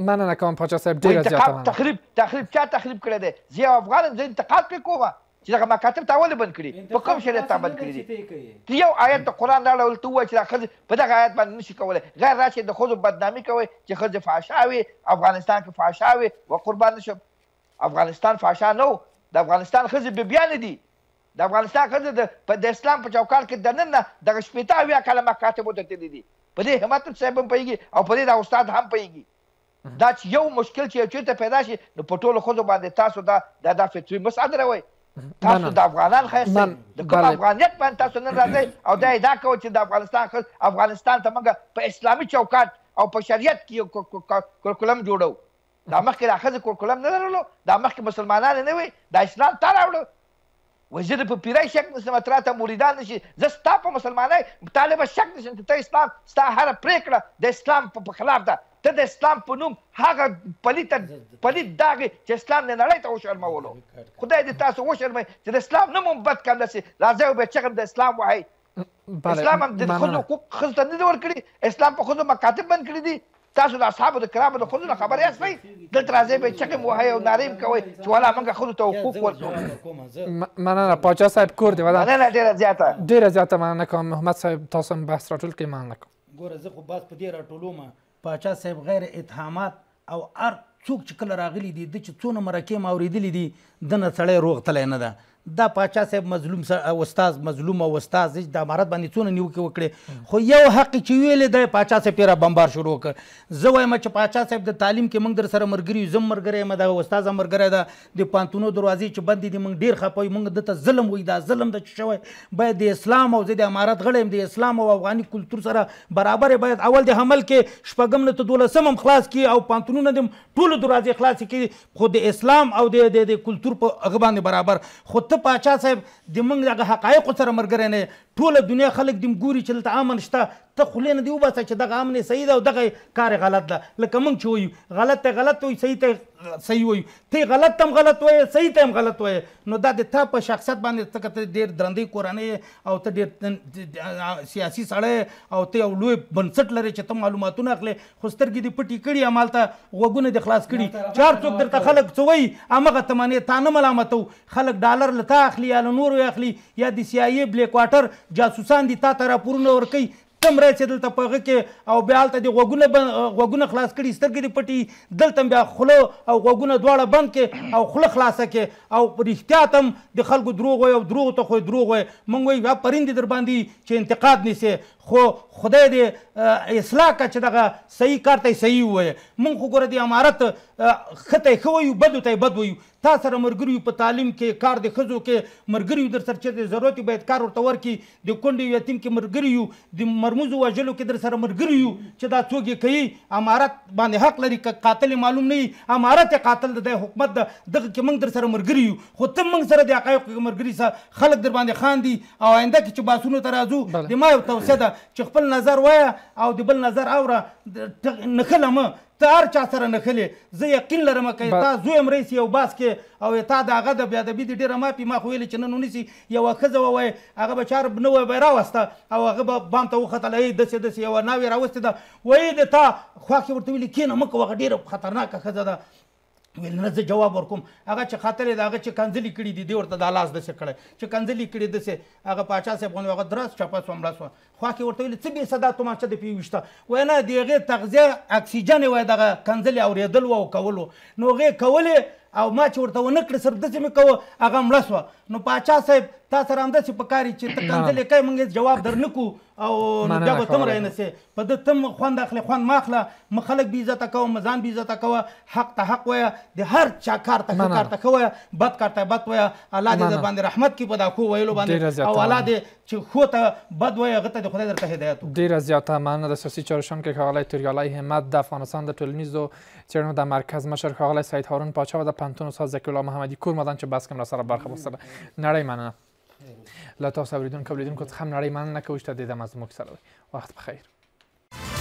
A: مننه کوم پاچا صاحب ډیره زیاته مننه
C: تخریب تخریب چا تخریب کړی دی زه افغان زه انتقاد کوم چې دغه مکاتب تا ولې بند کړي په کوم شریعت تا بند
B: کړي
C: دي یو آیت د قران دا ډول ته وایي چې داخل په دغه آیت باندې نشي کولای غیر راشي د خوځو بدنامي کوي چې خځه فحشاوي افغانستان کې فحشاوي او قربان نشم افغانستان فحشا نو د افغانستان خځه به بیان دي د افغانستان خځه د په د اسلام په چوکاټ کې د نن د شپېتا ویا کله مکاتب ته تللی دي په دې همت صاحب هم پیږي او په دې دا استاد هم پیږي دا چې یو مشکل چې چیرته پیدا شي نو په ټولو خځو باندې تاسو دا دا فطري مسادره وای
D: تاسو د
C: افغانان خیر د کوم افغانیت باندې تاسو نن راځي او دا ادا کوي چې د افغانستان خل افغانستان ته موږ په اسلامي چوکاټ او په شریعت کې کلکلم جوړو دا مخکې راخذ کلکلم نه درلو دا مخکې مسلمانان نه وي دا اسلام تا راوړو وزیر په پیرای شک نشم اتراته مریدان نشي زه ستا په مسلمانای طالب شک نشم ته اسلام ستا هر پریکړه د اسلام په خلاف ده ته د اسلام په نوم هغه پلیت پلیت داغه چې اسلام نه نړۍ ته وشرمولو خدای دې تاسو وشرمي چې د اسلام نوم هم بد کړل شي راځي به چې د اسلام وایي اسلام هم د خلکو حقوق خزته نه ور کړی اسلام په خلکو مکاتب بند کړی دي تاسو د اصحابو د کرامو د خلکو خبرې اسوي دلته راځي به چې کوم وایي او ناریم کوي چې والا موږ خلکو ته حقوق
A: ورکړو مننه پاچا صاحب کور دی ولا نه ډیره زیاته ډیره زیاته مننه کوم محمد صاحب تاسو بحث راټول کې مننه
D: کوم ګوره زه خو باز په دې راټولومه پاچا صاحب غیر اتهامات او ار څوک چې کله راغلی دي د چې څونه مرکې ما اوریدلې دي دنه سړی روغتلی نه ده دا پاچا صاحب مظلوم استاد مظلوم او استاد د امارت باندې څونه نیوکې وکړې خو یو حق چې ویلې د پاچا صاحب پیرا بمبار شروع کړ زه وایم چې پاچا صاحب د تعلیم کې موږ در سره مرګري زم مرګري یم دا استاد مرګري دا د پانتونو دروازې چې بندې دي موږ ډیر خپوي موږ دته ظلم وې دا ظلم د شوی باید د اسلام او د امارت غړیم د اسلام او افغاني کلچر سره برابر باید اول د حمل کې شپږم نه ته دولسم هم خلاص کی او پانتونو نه ټول دروازې خلاص کی خو د اسلام او د کلچر په هغه باندې برابر خو ته ته پاچا صاحب د موږ دغه حقایقو سره ملګری نه ټوله دنیا خلک دم ګوري چې دلته امن شته ته خلې نه دی وباسه چې دغه امن صحیح ده او دغه کار غلط ده لکه موږ چې وایو غلط ته غلط وایي صحیح ته صحیح وایو ته غلط تم غلط وایي صحیح تم غلط وایي نو دا د تا په شخصیت باندې ته کته ډیر درندې کورنۍ او ته ډیر سیاسي سړی او ته یو لوی بنسټ لري چې ته معلوماتونه اخلي خو سترګې دې پټې کړي همالته غوږونه دې خلاص کړي چار څوک درته خلک څه وایي همغه ته منې تا نه ملامتو خلک ډالر له تا اخلي یا له نورو اخلي یا د سیایي بلیک واټر جاسوسان دي تا ته راپورونه ورکوي تم راځي دلته په هغه کې او بیا هلته دې غوږونه غوږونه خلاص کړي سترګې دې پټي دلته بیا خوله او غوږونه دواړه بند کې او خوله خلاصه کې او رښتیا تم د خلکو دروغ وایي او دروغو ته خو دروغ وایي موږ وایي پرندې در باندې چې انتقاد نیسې خو خدای دې اصلاح کا چې دغه صحیح کار ته صحیح وایي مونږ خو ګوره دې امارت خته ښه وایو بدو ته بد وایو تا سره مرګریو په تعلیم کې کار د ښځو کې مرګریو در سره چې ضرورت باید کار ورته ورکړي د کونډې یتیم کې مرګریو د مرموزو وژلو کې در سره مرګریو چې دا څوک یې کوي امارت باندې حق لري که قاتل معلوم نه وي امارت یې قاتل د دی حکومت د دغه کې موږ در سره مرګریو خو ته موږ سره د حقایقو کې مرګري سه خلک در باندې خاندي او آینده کې چې باسونو ته راځو د ما یو توصیه ده چې خپل نظر وایه او د بل نظر اوره نښله مه ته هر چا سره نښلې زه یقین لرم که تا زوی هم رئیسي یو باس کې او تا د هغه د بېادبي د ډېره مافي ما خو ویلې چې نن ونیسي یوه ښځه ووایه هغه به چار نه وایه به یې راوسته او هغه به بام ته وختله ای داسې داسې یوه ناوې راوستې ده وایي د تا خوا کې ورته ویلې کښېنه مه کوه هغه ډېره خطرناکه ښځه ده ویل نه زه جواب ورکوم هغه چې خاطر دا هغه چې کنځلې کړې دي دی ورته د لاس دسه کړه چې کنځلې کړې دسه هغه پاچا صاحب غو هغه درس چپه سو مړه سو خو کې ورته ویل څه به صدا تماشه د پیوښته وای نه دیغه تغذیه اکسیجن وای دغه کنځلې اوریدل وو کول نو غي کولې او ما چې ورته ونه کړ سر دسه مې کوه هغه مړه سو نو پاچا صاحب تا سره هم داسې په کاري چې ته کنځلې کوې موږ جواب درنکو او بیا به تم رانسې په ده تم خوند اخلې خوند مه اخله مه خلک بې عزته کوه مه ځان بې عزته کوه حق ته حق وایه د هر چا کار ته ښه کار ته ښه وایه بد کار ته بد وایه الله دې در باندې رحمت کړي په دا ښو ویلو باندې او الله دې چې ښو ته بد وایه هغه ته
A: د خدای درته هدایت ډېره زیاته مننه د سیاسي چارشنکې ښاغلی توریالی همت د افغانستان د ټولنیزو څېړنو د مرکز مشر ښاغلی سید هارون پاچا و د پنتون استاد ذکیالله محمدي کور مدن چې بس کم را سره برخه بسره نړۍ مننه له تاسو اوریدونکو او لیدونکو څخه هم نړۍ مننه کوو چې د دې مضمون سره وخت بخیر